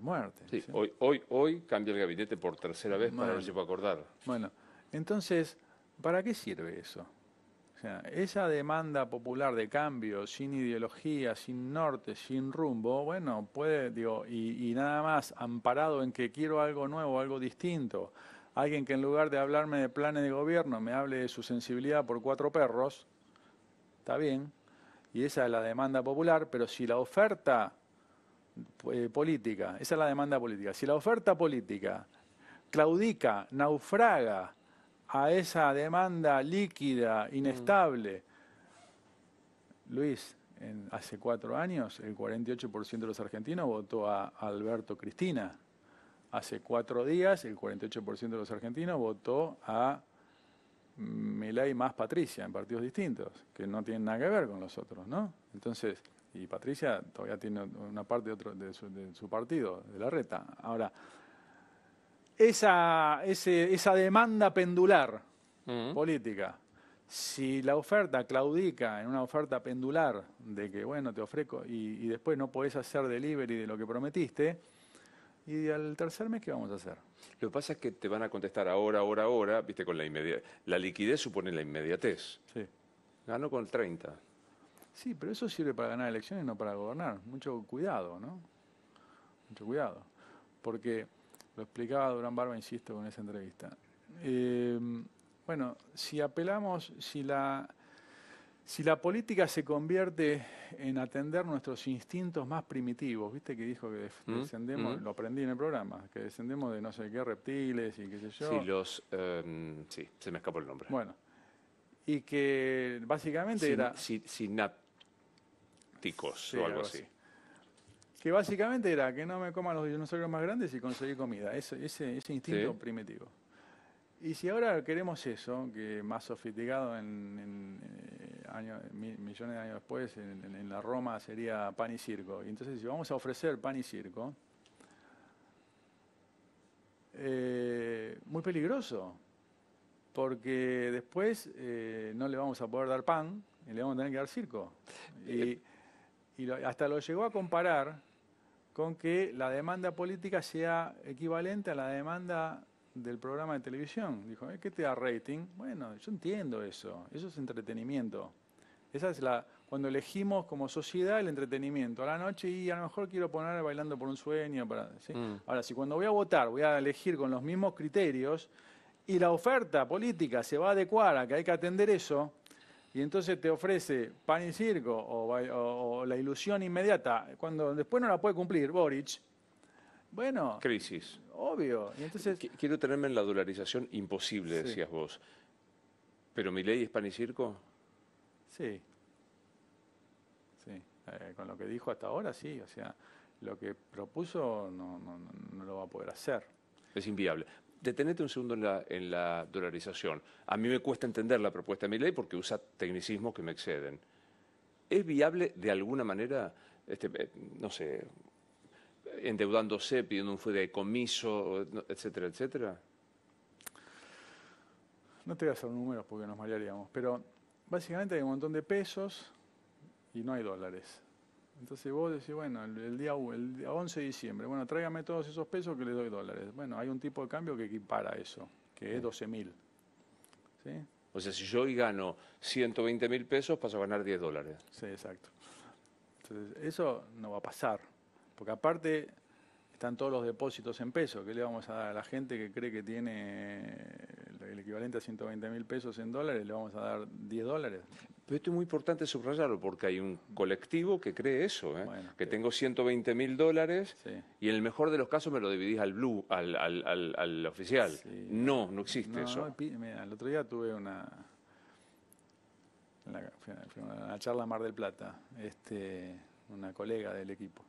muerte. Sí, Hoy, hoy, hoy cambia el gabinete por tercera vez bueno, para si puede acordar. Bueno, entonces, ¿para qué sirve eso? O sea, esa demanda popular de cambio, sin ideología, sin norte, sin rumbo, bueno, puede, digo, y nada más amparado en que quiero algo nuevo, algo distinto. Alguien que en lugar de hablarme de planes de gobierno me hable de su sensibilidad por cuatro perros, está bien, y esa es la demanda popular, pero si la oferta eh, política, esa es la demanda política, si la oferta política claudica, naufraga a esa demanda líquida, inestable, Luis, hace cuatro años el 48% de los argentinos votó a Alberto Cristina. Hace cuatro días el 48% de los argentinos votó a hay más Patricia en partidos distintos, que no tienen nada que ver con los otros, ¿no? Entonces, y Patricia todavía tiene una parte de, otro, de, su, partido, de la reta. Ahora, esa, demanda pendular política, si la oferta claudica en una oferta pendular de que, bueno, te ofrezco y, y después no podés hacer delivery de lo que prometiste, y al tercer mes, ¿qué vamos a hacer? Lo que pasa es que te van a contestar ahora, ahora, ahora, viste, con la inmediatez. La liquidez supone la inmediatez. Sí. Ganó con el 30. Sí, pero eso sirve para ganar elecciones, no para gobernar. Mucho cuidado, ¿no? Mucho cuidado. Porque, lo explicaba Durán Barba, insisto, en esa entrevista. Eh, bueno, si apelamos, si la si la política se convierte en atender nuestros instintos más primitivos, viste que dijo que mm, descendemos, mm. lo aprendí en el programa, que descendemos de no sé qué reptiles y qué sé yo. Sí, los, em, sí, se me escapó el nombre. Bueno, y que básicamente era... sinápticos o algo, así. Que básicamente era que no me coman los dinosaurios más grandes y conseguir comida, ese, ese, instinto primitivo. Y si ahora queremos eso, que más sofisticado en eh, millones de años después, en, la Roma sería pan y circo. Y entonces, si vamos a ofrecer pan y circo, eh, muy peligroso, porque después eh, no le vamos a poder dar pan y le vamos a tener que dar circo. Y, eh, hasta lo llegó a comparar con que la demanda política sea equivalente a la demanda del programa de televisión. Dijo, ¿qué te da rating? Bueno, yo entiendo eso, eso es entretenimiento. Esa es la, cuando elegimos como sociedad el entretenimiento. A la noche y a lo mejor quiero poner bailando por un sueño. Mm. Ahora, si cuando voy a votar voy a elegir con los mismos criterios y la oferta política se va a adecuar a que hay que atender eso, y entonces te ofrece pan y circo o, la ilusión inmediata, cuando después no la puede cumplir Boric, bueno... Crisis. Obvio. Y entonces... quiero tenerme en la dolarización imposible, decías vos. ¿Pero mi ley es pan y circo? Sí. Sí. Eh, con lo que dijo hasta ahora, sí. O sea, lo que propuso no, lo va a poder hacer. Es inviable. Detenete un segundo en la, en dolarización. A mí me cuesta entender la propuesta de mi ley porque usa tecnicismos que me exceden. ¿Es viable de alguna manera, este, eh, no sé, endeudándose, pidiendo un fideicomiso, etcétera, etcétera? No te voy a hacer números porque nos marearíamos, pero básicamente hay un montón de pesos y no hay dólares. Entonces vos decís, bueno, el, día, el 11 de diciembre, bueno, tráigame todos esos pesos que le doy dólares. Bueno, hay un tipo de cambio que equipara eso, que es 12 mil. O sea, si yo hoy gano 120 mil pesos, paso a ganar 10 dólares. Sí, exacto. Entonces, eso no va a pasar, porque aparte están todos los depósitos en pesos. ¿Qué le vamos a dar a la gente que cree que tiene el equivalente a 120 mil pesos en dólares, le vamos a dar 10 dólares. Pero esto es muy importante subrayarlo porque hay un colectivo que cree eso, ¿eh? que tengo 120 mil dólares y en el mejor de los casos me lo dividís al blue, al, oficial. No, no existe eso. No, el otro día tuve una, la charla Mar del Plata, este, una colega del equipo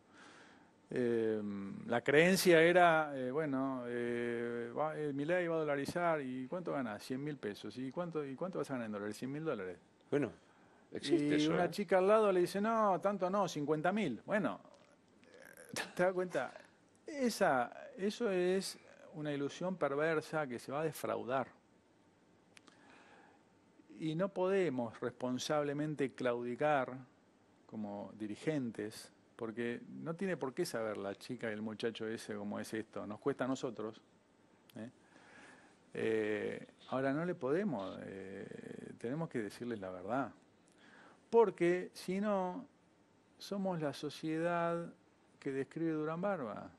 Em, la creencia era, eh, bueno, eh, eh, mi ley va a dolarizar y ¿cuánto gana? 100 mil pesos. ¿Y cuánto, ¿Y cuánto vas a ganar en dólares? 100 mil dólares. Bueno, existe y una chica al lado le dice, no, tanto no, 50 mil. Bueno, ¿te das cuenta? Esa, eso es una ilusión perversa que se va a defraudar. Y no podemos responsablemente claudicar como dirigentes porque no tiene por qué saber la chica y el muchacho ese cómo es esto, nos cuesta a nosotros. ¿eh? Eh, ahora no le podemos, eh, tenemos que decirles la verdad. Porque si no, somos la sociedad que describe Durán Barba.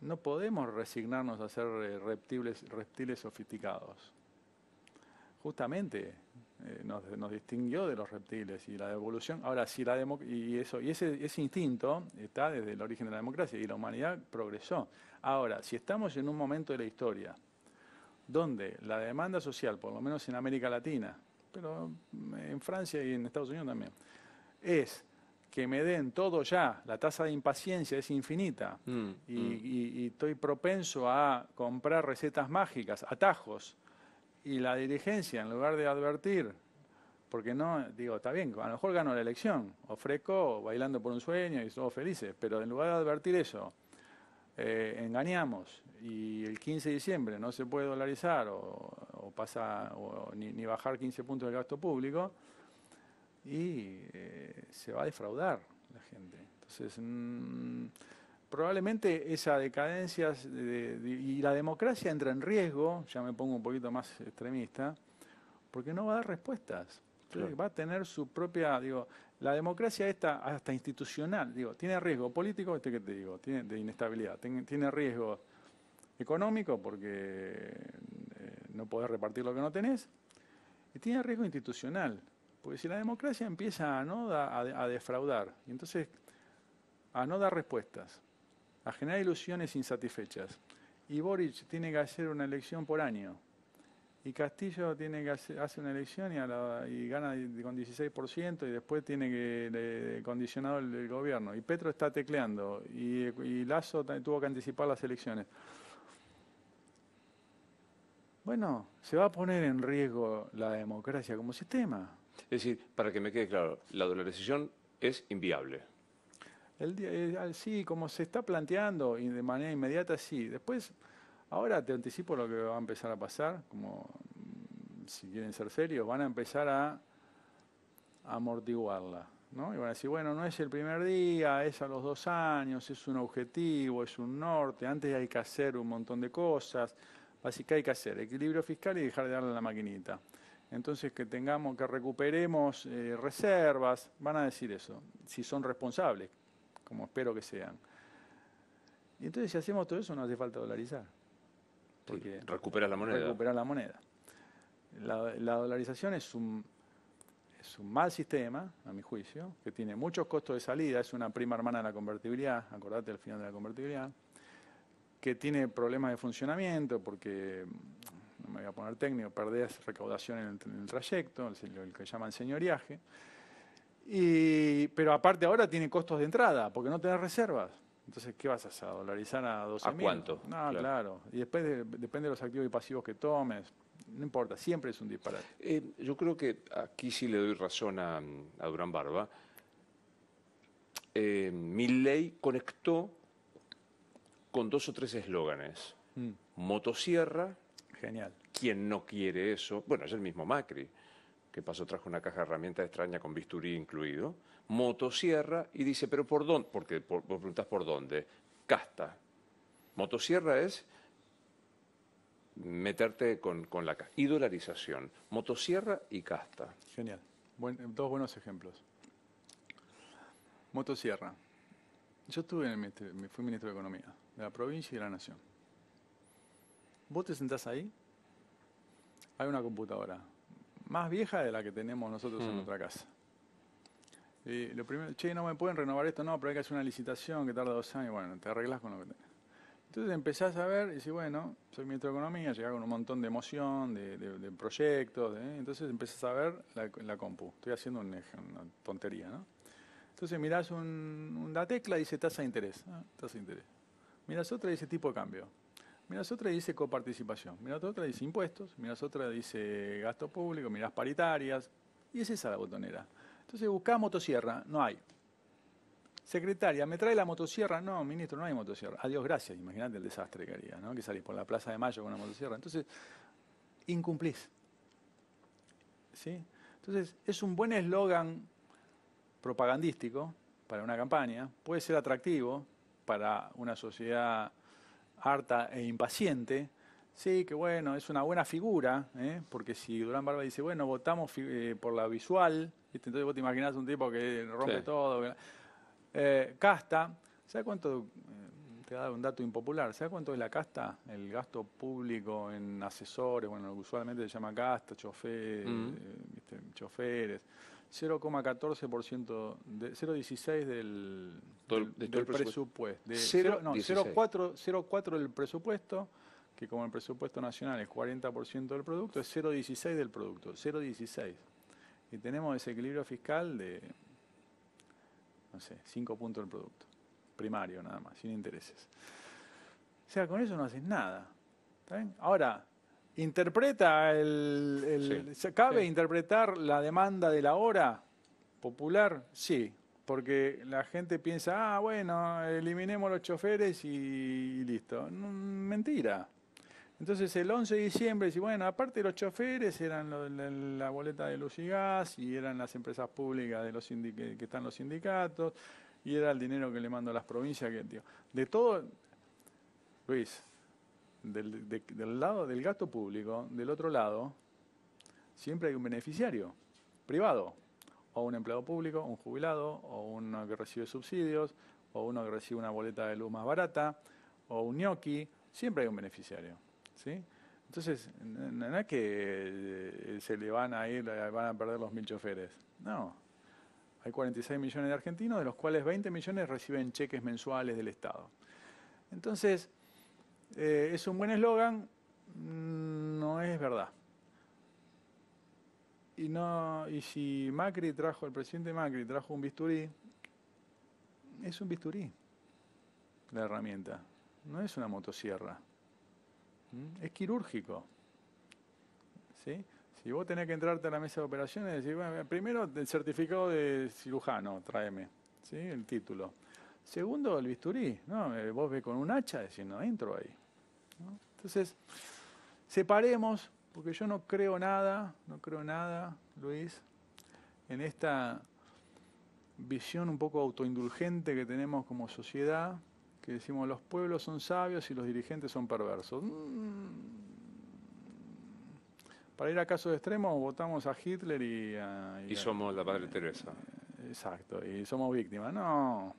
No podemos resignarnos a ser reptiles, reptiles sofisticados. Justamente eh, nos, distinguió de los reptiles y la evolución. Ahora, sí la y eso y ese, instinto está desde el origen de la democracia y la humanidad progresó. Ahora, si estamos en un momento de la historia donde la demanda social, por lo menos en América Latina, pero en Francia y en Estados Unidos también, es que me den todo ya, la tasa de impaciencia es infinita mm, mm. y, estoy propenso a comprar recetas mágicas, atajos, y la dirigencia, en lugar de advertir, porque no, digo, está bien, a lo mejor gano la elección, ofrezco bailando por un sueño y todos felices, pero en lugar de advertir eso, eh, engañamos y el 15 de diciembre no se puede dolarizar o, o pasa ni, ni, bajar 15 puntos del gasto público y eh, se va a defraudar la gente. Entonces, mm, probablemente esa decadencia de, y la democracia entra en riesgo, ya me pongo un poquito más extremista, porque no va a dar respuestas. Va a tener su propia, digo, la democracia esta hasta institucional, digo, tiene riesgo político, este que te digo, tiene de inestabilidad, tiene, riesgo económico porque eh, no podés repartir lo que no tenés, y tiene riesgo institucional, porque si la democracia empieza a no a defraudar, y entonces a no dar respuestas, a generar ilusiones insatisfechas. Y Boric tiene que hacer una elección por año. Y Castillo tiene que hace una elección y, la, y gana con 16% y después tiene que condicionar condicionado el, gobierno. Y Petro está tecleando y, y Lazo tuvo que anticipar las elecciones. Bueno, se va a poner en riesgo la democracia como sistema. Es decir, para que me quede claro, la dolarización es inviable. El eh, sí, como se está planteando y de manera inmediata, sí. Después, ahora te anticipo lo que va a empezar a pasar, como mm, si quieren ser serios, van a empezar a amortiguarla. ¿no? Y van a decir, bueno, no es el primer día, es a los dos años, es un objetivo, es un norte, antes hay que hacer un montón de cosas, así que hay que hacer equilibrio fiscal y dejar de darle a la maquinita. Entonces que tengamos, que recuperemos eh, reservas, van a decir eso, si son responsables, como espero que sean. Y entonces si hacemos todo eso no hace falta dolarizar. Porque recupera la moneda. recuperar la moneda. La, dolarización es un, es un mal sistema, a mi juicio, que tiene muchos costos de salida, es una prima hermana de la convertibilidad, acordate al final de la convertibilidad, que tiene problemas de funcionamiento porque, no me voy a poner técnico, perdés recaudación en el, trayecto, el, que llaman señoriaje. Y, pero aparte ahora tiene costos de entrada, porque no tenés reservas. Entonces, ¿qué vas a hacer? ¿Dolarizar a 12 ¿A cuánto? No, claro. Y después depende de los activos y pasivos que tomes. No importa, siempre es un disparate. Eh, yo creo que aquí sí le doy razón a, Durán Barba. Eh, Mi ley conectó con dos o tres eslóganes. Mm. Motosierra. Genial. ¿Quién no quiere eso? Bueno, es el mismo Macri que pasó trajo una caja de herramientas extraña con bisturí incluido, motosierra y dice, pero ¿por dónde? Porque vos preguntás por dónde. Casta. Motosierra es meterte con, la casta. Idolarización. Motosierra y casta. Genial. dos buenos ejemplos. Motosierra. Yo estuve en fui ministro de Economía de la provincia y de la nación. Vos te sentás ahí, hay una computadora, más vieja de la que tenemos nosotros en hmm. nuestra casa. Y lo primero, che, no me pueden renovar esto, no, pero hay que hacer una licitación que tarda dos años, bueno, te arreglas con lo que tenés. Entonces empezás a ver y si bueno, soy ministro de Economía, llegás con un montón de emoción, de, proyectos, entonces empezás a ver la, compu. Estoy haciendo una tontería, ¿no? Entonces mirás un, una tecla y dice tasa de interés, tasa de interés. Mirás otra y dice tipo de cambio. Mira otra dice coparticipación, Mira otra dice impuestos, Mira otra dice gasto público, miras paritarias, y es esa la botonera. Entonces buscá motosierra, no hay. Secretaria, ¿me trae la motosierra? No, ministro, no hay motosierra. Adiós, gracias, imagínate el desastre que haría, ¿no? Que salís por la Plaza de Mayo con una motosierra. Entonces, incumplís. ¿Sí? Entonces, es un buen eslogan propagandístico para una campaña, puede ser atractivo para una sociedad harta e impaciente. Sí, que bueno, es una buena figura, ¿eh? porque si Durán Barba dice, bueno, votamos eh, por la visual, entonces vos te imaginas un tipo que rompe todo. Eh, casta, ¿sabes cuánto? te voy a dar un dato impopular. ¿Sabes cuánto es la casta? El gasto público en asesores, bueno, usualmente se llama casta, chofer, mm. choferes. 0,14% de 0,16 del, presupuesto. De no, 0,4 del presupuesto, que como el presupuesto nacional es 40% del producto, es 0,16 del producto, 0,16. Y tenemos ese equilibrio fiscal de, no sé, 5 puntos del producto, primario nada más, sin intereses. O sea, con eso no haces nada. ¿Está bien? Ahora, interpreta el, cabe interpretar la demanda de la hora popular sí porque la gente piensa ah bueno eliminemos los choferes y, listo mentira entonces el 11 de diciembre, bueno, aparte los choferes eran la, boleta de luz y gas, y eran las empresas públicas de los que, están los sindicatos, y era el dinero que le mando a las provincias. Que, de todo, Luis, del, lado del gasto público, del otro lado, siempre hay un beneficiario privado, o un empleado público, un jubilado, o uno que recibe subsidios, o uno que recibe una boleta de luz más barata, o un ñoqui, siempre hay un beneficiario. ¿sí? Entonces, no es que eh, se le van a ir, eh, van a perder los mil choferes. No. Hay 46 millones de argentinos, de los cuales 20 millones reciben cheques mensuales del Estado. Entonces, eh, es un buen eslogan, mm, no es verdad. Y, no, y si Macri trajo, el presidente Macri trajo un bisturí, es un bisturí la herramienta, no es una motosierra. Mm, es quirúrgico. Si vos tenés que entrarte a la mesa de operaciones, bueno, primero el certificado de cirujano, tráeme, ¿sí? el título. Segundo, el bisturí. ¿no? Eh, vos ves con un hacha diciendo, entro ahí. Entonces, separemos, porque yo no creo nada, no creo nada, Luis, en esta visión un poco autoindulgente que tenemos como sociedad, que decimos los pueblos son sabios y los dirigentes son perversos. Mm. Para ir a casos extremo, votamos a Hitler y... A, y, somos la padre Teresa. Exacto, y somos víctimas. No,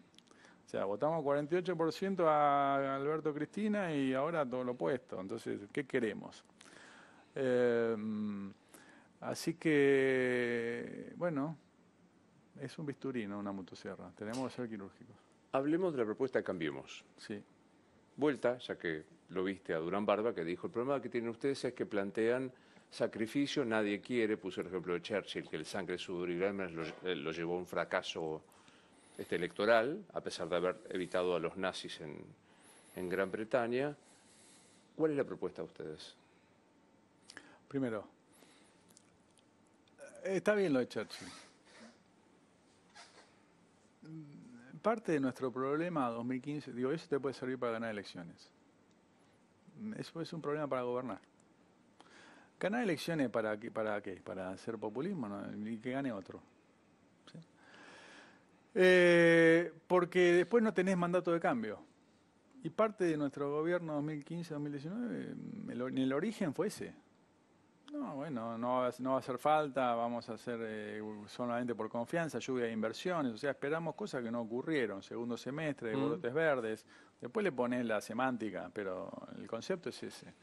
o sea, votamos 48% a Alberto Cristina y ahora todo lo opuesto. Entonces, ¿qué queremos? Em, así que, bueno, es un bisturí, no una motosierra. Tenemos que ser quirúrgicos. Hablemos de la propuesta Cambiemos. Sí. Vuelta, ya que lo viste a Durán Barba, que dijo, el problema que tienen ustedes es que plantean sacrificio, nadie quiere, puso el ejemplo de Churchill, que el sangre, sudor y eh, lo llevó a un fracaso este, electoral, a pesar de haber evitado a los nazis en, Gran Bretaña. ¿Cuál es la propuesta de ustedes? Primero, está bien lo de Churchill. Parte de nuestro problema 2015, digo, eso te puede servir para ganar elecciones. Eso es un problema para gobernar. Ganar elecciones para, para qué? Para hacer populismo ¿no? y que gane otro. Eh, porque después no tenés mandato de cambio. Y parte de nuestro gobierno 2015-2019, mm, en el origen fue ese. No, bueno, no, va a hacer falta, vamos a hacer eh, solamente por confianza, lluvia de inversiones, o sea, esperamos cosas que no ocurrieron, segundo semestre, de mm. verdes, después le pones la semántica, pero el concepto es ese.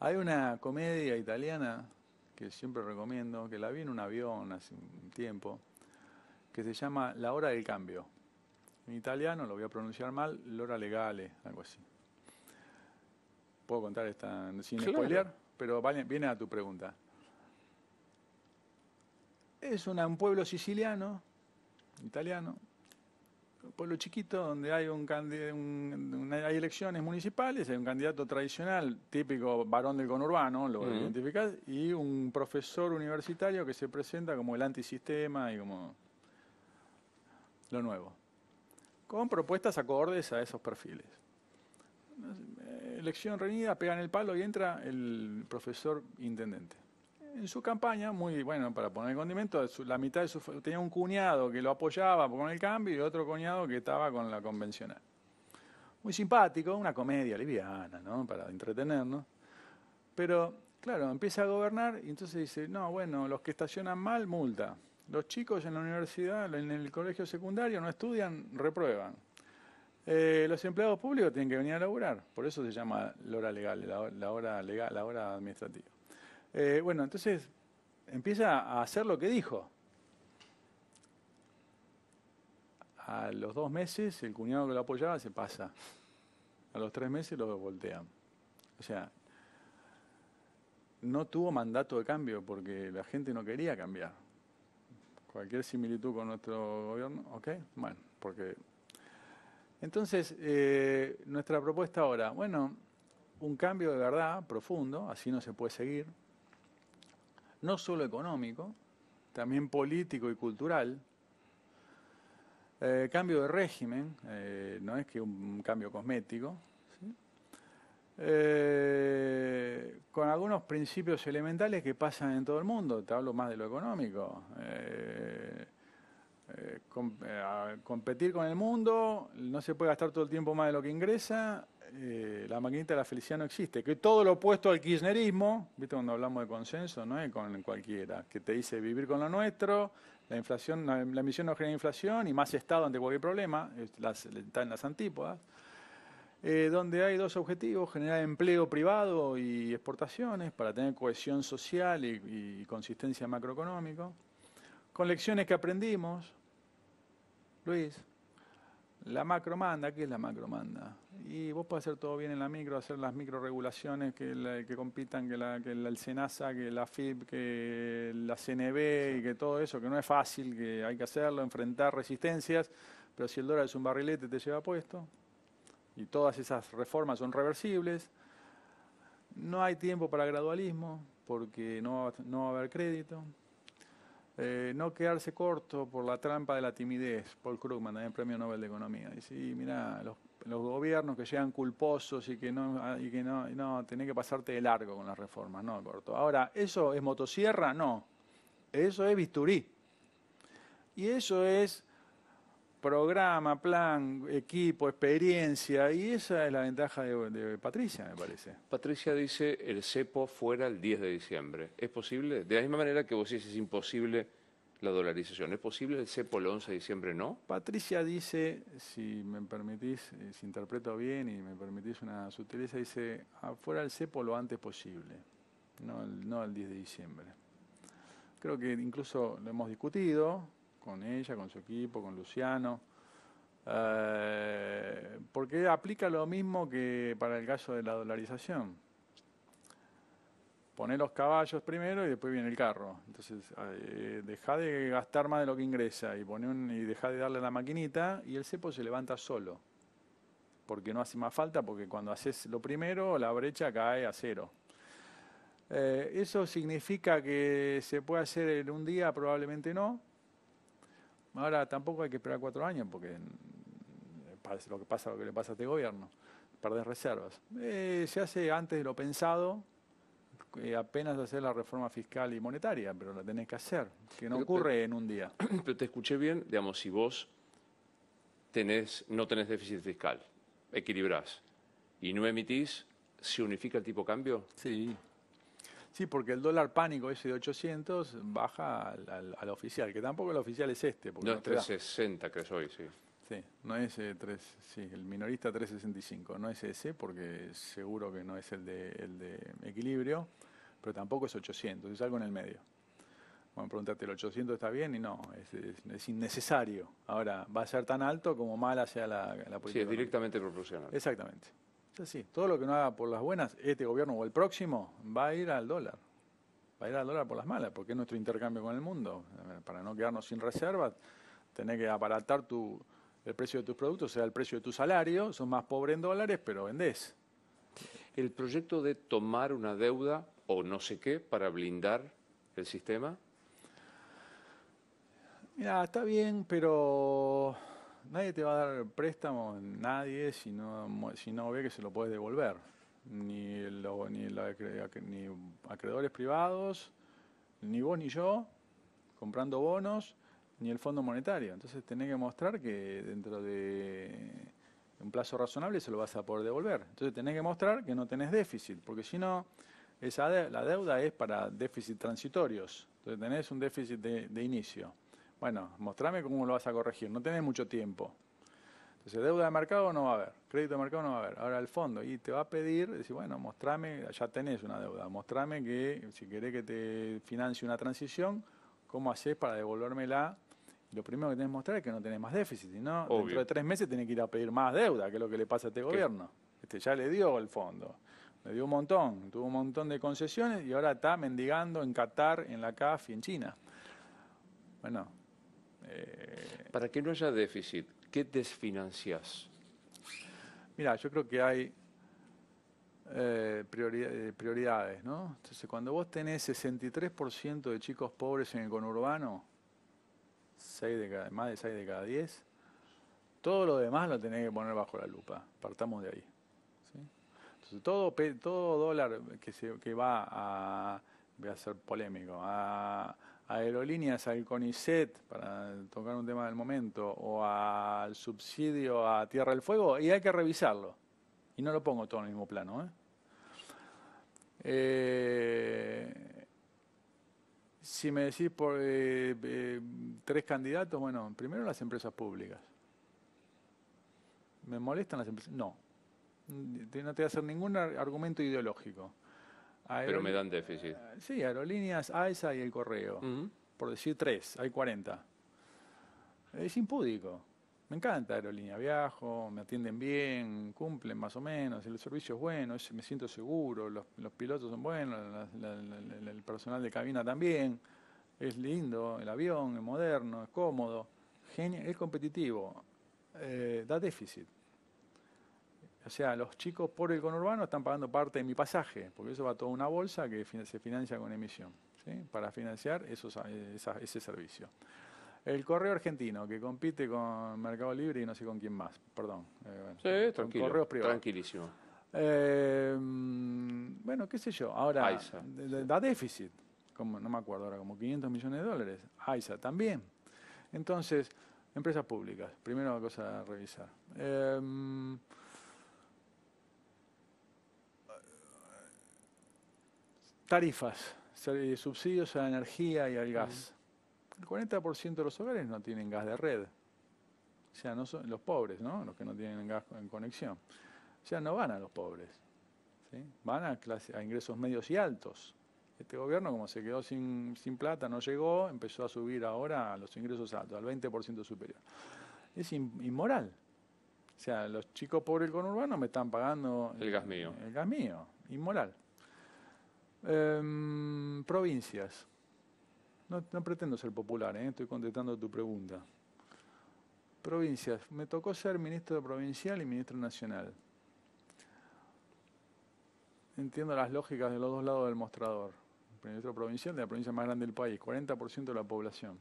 Hay una comedia italiana que siempre recomiendo, que la vi en un avión hace un tiempo, que se llama La Hora del Cambio. En italiano, lo voy a pronunciar mal, L'Ora Legale, algo así. Puedo contar esta sin claro. pero viene a tu pregunta. Es un pueblo siciliano, italiano, un pueblo chiquito donde hay, un, hay elecciones municipales, hay un candidato tradicional, típico varón del conurbano, lo voy mm. identificás, y un profesor universitario que se presenta como el antisistema y como lo nuevo, con propuestas acordes a esos perfiles. Elección reñida, pegan el palo y entra el profesor intendente. En su campaña, muy bueno, para poner el condimento, la mitad de su, tenía un cuñado que lo apoyaba con el cambio y otro cuñado que estaba con la convencional. Muy simpático, una comedia liviana, ¿no? Para entretenernos. Pero, claro, empieza a gobernar y entonces dice, no, bueno, los que estacionan mal, multa. Los chicos en la universidad, en el colegio secundario, no estudian, reprueban. Eh, los empleados públicos tienen que venir a laburar, por eso se llama la hora legal, la, hora legal, la hora administrativa. Eh, bueno, entonces empieza a hacer lo que dijo. A los dos meses el cuñado que lo apoyaba se pasa. A los tres meses lo voltean. O sea, no tuvo mandato de cambio porque la gente no quería cambiar cualquier similitud con nuestro gobierno, ¿ok? Bueno, porque... Entonces, eh, nuestra propuesta ahora, bueno, un cambio de verdad profundo, así no se puede seguir, no solo económico, también político y cultural, eh, cambio de régimen, eh, no es que un cambio cosmético, eh, con algunos principios elementales que pasan en todo el mundo. Te hablo más de lo económico. Eh, eh, competir con el mundo, no se puede gastar todo el tiempo más de lo que ingresa. la maquinita de la felicidad no existe. Que todo lo opuesto al kirchnerismo, viste cuando hablamos de consenso, no es con cualquiera, que te dice vivir con lo nuestro, la inflación, la, emisión no genera inflación y más Estado ante cualquier problema, está en las antípodas. Eh, donde hay dos objetivos, generar empleo privado y exportaciones para tener cohesión social y, consistencia macroeconómica, con lecciones que aprendimos, Luis, la macromanda, ¿qué es la macromanda? Y vos podés hacer todo bien en la micro, hacer las microregulaciones que, que compitan, que, el SENASA, que la FIB, que la CNB y que todo eso, que no es fácil, que hay que hacerlo, enfrentar resistencias, pero si el dólar es un barrilete te lleva puesto, y todas esas reformas son reversibles. No hay tiempo para gradualismo porque no, no va a haber crédito. Eh, no quedarse corto por la trampa de la timidez. Paul Krugman, también premio Nobel de Economía. Dice, y mira, los, los, gobiernos que llegan culposos y que, no, y que no, no, tenés que pasarte de largo con las reformas, no corto. Ahora, ¿eso es motosierra? No. Eso es bisturí. Y eso es programa, plan, equipo, experiencia, y esa es la ventaja de, Patricia, me parece. Patricia dice, el cepo fuera el 10 de diciembre. ¿Es posible? De la misma manera que vos dices, es imposible la dolarización. ¿Es posible el cepo el 11 de diciembre, no? Patricia dice, si me permitís, eh, si interpreto bien y me permitís una sutileza, dice, ah, fuera el cepo lo antes posible, no no el 10 de diciembre. Creo que incluso lo hemos discutido, con ella, con su equipo, con Luciano, eh, porque aplica lo mismo que para el caso de la dolarización. Poné los caballos primero y después viene el carro. Entonces, eh, deja de gastar más de lo que ingresa y, pone y deja de darle la maquinita y el cepo se levanta solo. Porque no hace más falta, porque cuando haces lo primero, la brecha cae a cero. Eh, ¿Eso significa que se puede hacer en un día? Probablemente no, Ahora tampoco hay que esperar cuatro años porque lo que pasa, lo que le pasa a este gobierno, perder reservas. Eh, se hace antes de lo pensado, eh, apenas hacer la reforma fiscal y monetaria, pero la tenés que hacer, que no ocurre en un día. Pero te escuché bien, digamos, si vos tenés, no tenés déficit fiscal, equilibrás y no emitís, ¿se unifica el tipo de cambio? Sí. Sí, porque el dólar pánico ese de 800 baja al, oficial, que tampoco el oficial es este. no, es 360 que hoy, sí. Sí, no es eh, sí, el minorista 365, no es ese porque seguro que no es el de, el de equilibrio, pero tampoco es 800, es algo en el medio. Bueno, preguntarte, ¿el 800 está bien? Y no, es, innecesario. Ahora, va a ser tan alto como mala sea la, la política. Sí, es directamente proporcional. Exactamente todo lo que no haga por las buenas, este gobierno o el próximo, va a ir al dólar. Va a ir al dólar por las malas, porque es nuestro intercambio con el mundo. Para no quedarnos sin reservas, tenés que aparatar el precio de tus productos, sea, el precio de tu salario. Son más pobres en dólares, pero vendés. ¿El proyecto de tomar una deuda o no sé qué para blindar el sistema? Mira, está bien, pero Nadie te va a dar préstamo, nadie, si no, si no ve que se lo puedes devolver. Ni, ni, acreedores privados, ni vos ni yo, comprando bonos, ni el Fondo Monetario. Entonces tenés que mostrar que dentro de un plazo razonable se lo vas a poder devolver. Entonces tenés que mostrar que no tenés déficit, porque si no, esa la deuda es para déficit transitorios. Entonces tenés un déficit de inicio. Bueno, mostrame cómo lo vas a corregir, no tenés mucho tiempo. Entonces, deuda de mercado no va a haber, crédito de mercado no va a haber. Ahora el fondo, y te va a pedir, decir, bueno, mostrame, ya tenés una deuda, mostrame que si querés que te financie una transición, ¿cómo haces para devolvérmela? Lo primero que tenés que mostrar es que no tenés más déficit, ¿no? Dentro de tres meses tenés que ir a pedir más deuda, que es lo que le pasa a este gobierno. Este ya le dio el fondo, le dio un montón, tuvo un montón de concesiones y ahora está mendigando en Qatar, en la CAF y en China. Bueno, eh, Para que no haya déficit, ¿qué desfinancias? Mira, yo creo que hay eh, eh, prioridades, ¿no? Entonces, cuando vos tenés 63% de chicos pobres en el conurbano, más de 6 de cada 10, todo lo demás lo tenés que poner bajo la lupa. Partamos de ahí. Entonces, todo, todo dólar que, se, que va a, voy a ser polémico, a a aerolíneas al CONICET, para tocar un tema del momento, o al subsidio a Tierra del Fuego, y hay que revisarlo. Y no lo pongo todo en el mismo plano. ¿eh? Eh, si me decís por eh, tres candidatos, bueno, primero las empresas públicas. ¿Me molestan las empresas? No. No te voy a hacer ningún argumento ideológico pero me dan déficit. Eh, sí, aerolíneas, AESA y el correo. Por decir tres, hay 40. Es impúdico. Me encanta aerolínea, viajo, me atienden bien, cumplen más o menos, el servicio es bueno, me siento seguro, los, pilotos son buenos, el personal de cabina también, es lindo, el avión es moderno, es cómodo, genial es competitivo, eh, da déficit. O sea, los chicos por el conurbano están pagando parte de mi pasaje, porque eso va a toda una bolsa que se financia con emisión, para financiar esos, eh, ese servicio. El correo argentino, que compite con Mercado Libre y no sé con quién más, perdón. Eh, sí, tranquilo, correos privados. tranquilísimo. Em, bueno, qué sé yo, ahora da déficit, como, no me acuerdo ahora, como 500 millones de dólares. AISA también. Entonces, empresas públicas, primera cosa a revisar. Em, tarifas, eh, subsidios a la energía y al gas. El 40% de los hogares no tienen gas de red. O sea, no son los pobres, ¿no? Los que no tienen gas en conexión. O sea, no van a los pobres. Van a, clase, a ingresos medios y altos. Este gobierno, como se quedó sin, sin plata, no llegó, empezó a subir ahora a los ingresos altos, al 20% superior. Es inmoral. O sea, los chicos pobres con urbanos me están pagando... El gas mío. El gas mío. Inmoral. Em, provincias. No, pretendo ser popular, ¿eh? estoy contestando tu pregunta. Provincias. Me tocó ser ministro provincial y ministro nacional. Entiendo las lógicas de los dos lados del mostrador. ministro provincial de la provincia más grande del país, 40% de la población.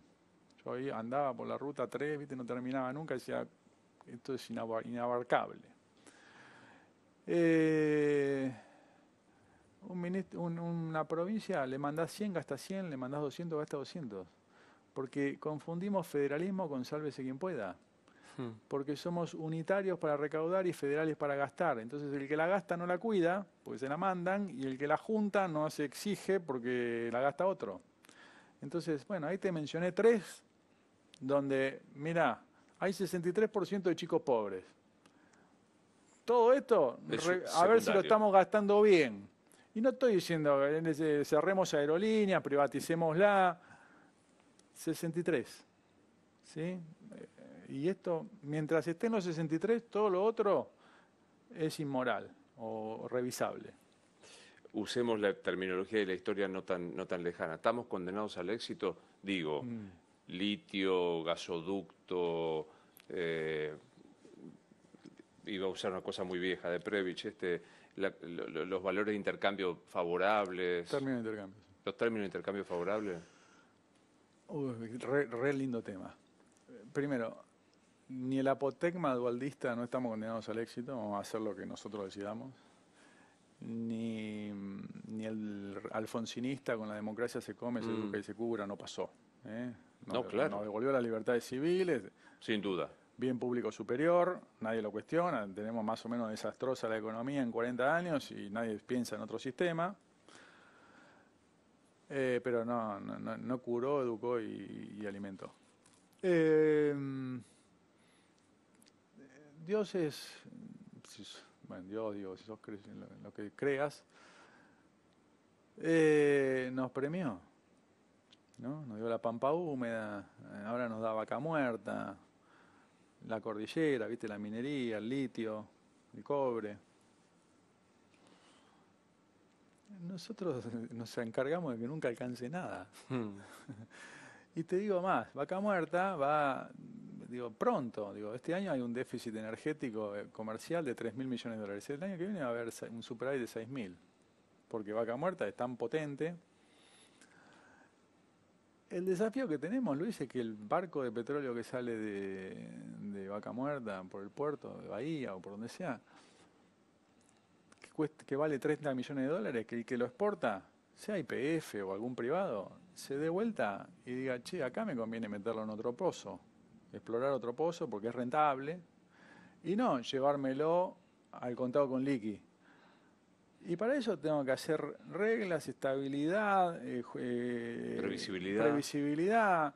Yo ahí andaba por la ruta 3, ¿viste? no terminaba nunca, decía, esto es inabarcable. Eh, un una provincia le mandás 100, gasta 100, le mandas 200, gasta 200. Porque confundimos federalismo con sálvese quien pueda. Hmm. Porque somos unitarios para recaudar y federales para gastar. Entonces el que la gasta no la cuida, porque se la mandan, y el que la junta no se exige porque la gasta otro. Entonces, bueno, ahí te mencioné tres, donde, mira, hay 63% de chicos pobres. Todo esto, a ver si lo estamos gastando bien. Y no estoy diciendo, cerremos aerolíneas, privaticémosla. 63. Eh, y esto, mientras estén los 63, todo lo otro es inmoral o revisable. Usemos la terminología de la historia no tan, no tan lejana. ¿Estamos condenados al éxito? Digo, mm. litio, gasoducto, eh, iba a usar una cosa muy vieja de Previch, este los valores de intercambio favorables. Términos de intercambio. Los términos de intercambio favorables. re, lindo tema. Primero, ni el apotecma dualdista no estamos condenados al éxito, vamos a hacer lo que nosotros decidamos. Ni, ni el alfonsinista con la democracia se come, se mm. y se cubra, no pasó. ¿eh? no, claro. Nos devolvió las libertades civiles. Sin duda bien público superior, nadie lo cuestiona, tenemos más o menos desastrosa la economía en 40 años y nadie piensa en otro sistema. Eh, pero no, no, no, curó, educó y, alimentó. Em, Dios es, bueno, Dios, si sos lo, que creas, eh, nos premió, ¿no? Nos dio la pampa húmeda, ahora nos da vaca muerta, la cordillera, viste la minería, el litio, el cobre. Nosotros nos encargamos de que nunca alcance nada. Hmm. y te digo más, vaca muerta va, digo, pronto, digo, este año hay un déficit energético eh, comercial de 3 mil millones de dólares. El año que viene va a haber un superávit de 6 mil, porque vaca muerta es tan potente el desafío que tenemos, Luis, es que el barco de petróleo que sale de, Vaca Muerta por el puerto, de Bahía o por donde sea, que, vale 30 millones de dólares, que el que lo exporta, sea IPF o algún privado, se dé vuelta y diga, che, acá me conviene meterlo en otro pozo, explorar otro pozo porque es rentable, y no llevármelo al contado con liqui y para eso tengo que hacer reglas, estabilidad, eh, eh, previsibilidad.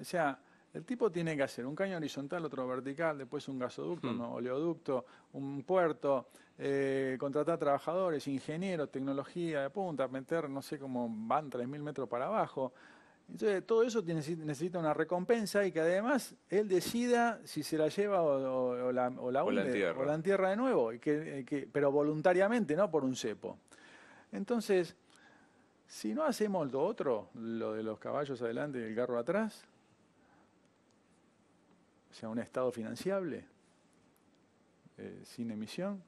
O sea, el tipo tiene que hacer un caño horizontal, otro vertical, después un gasoducto, hmm. un oleoducto, un puerto, eh, contratar trabajadores, ingenieros, tecnología de punta, meter, no sé cómo van 3.000 metros para abajo. Entonces, todo eso necesita una recompensa y que además él decida si se la lleva o, la, o la, hunde, o la entierra de nuevo, y eh, que, pero voluntariamente, no por un cepo. Entonces, si no hacemos lo otro, lo de los caballos adelante y el carro atrás, o sea, un estado financiable, eh, sin emisión,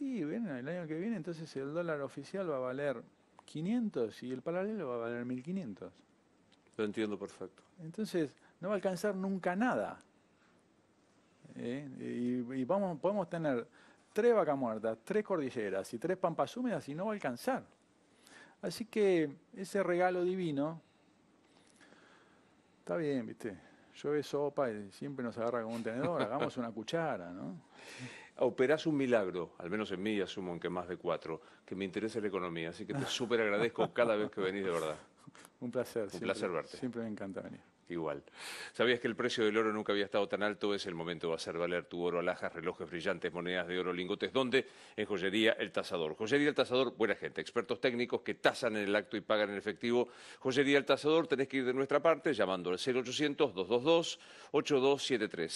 y el año que viene entonces el dólar oficial va a valer 500 y el paralelo va a valer 1500. Lo entiendo perfecto. Entonces, no va a alcanzar nunca nada. ¿Eh? Y, vamos, podemos tener tres vacas muertas, tres cordilleras y tres pampas húmedas y no va a alcanzar. Así que ese regalo divino, está bien, ¿viste? Llueve sopa y siempre nos agarra con un tenedor, hagamos una cuchara, ¿no? operás un milagro, al menos en mí asumo en que más de cuatro, que me interesa la economía. Así que te súper agradezco cada vez que venís, de verdad. Un placer. Un placer verte. Siempre me encanta venir igual. ¿Sabías que el precio del oro nunca había estado tan alto? Es el momento de hacer valer tu oro, alhajas, relojes brillantes, monedas de oro, lingotes. ¿Dónde? En Joyería El Tazador. Joyería El Tazador, buena gente, expertos técnicos que tasan en el acto y pagan en efectivo. Joyería El Tazador, tenés que ir de nuestra parte llamando al 0800-222-8273.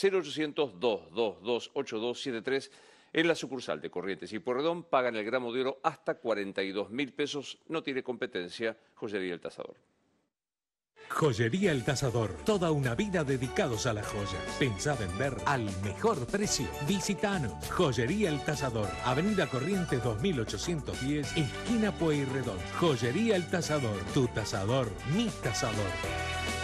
0800-222-8273 en la sucursal de Corrientes y Porredón pagan el gramo de oro hasta 42 mil pesos. No tiene competencia Joyería El Tazador. Joyería El Tazador. toda una vida dedicados a las joyas. Pensá vender al mejor precio. Visitanos. Joyería El Tazador. Avenida Corrientes 2810, esquina Pueyrredón. Joyería El Tazador. tu tasador, mi tazador.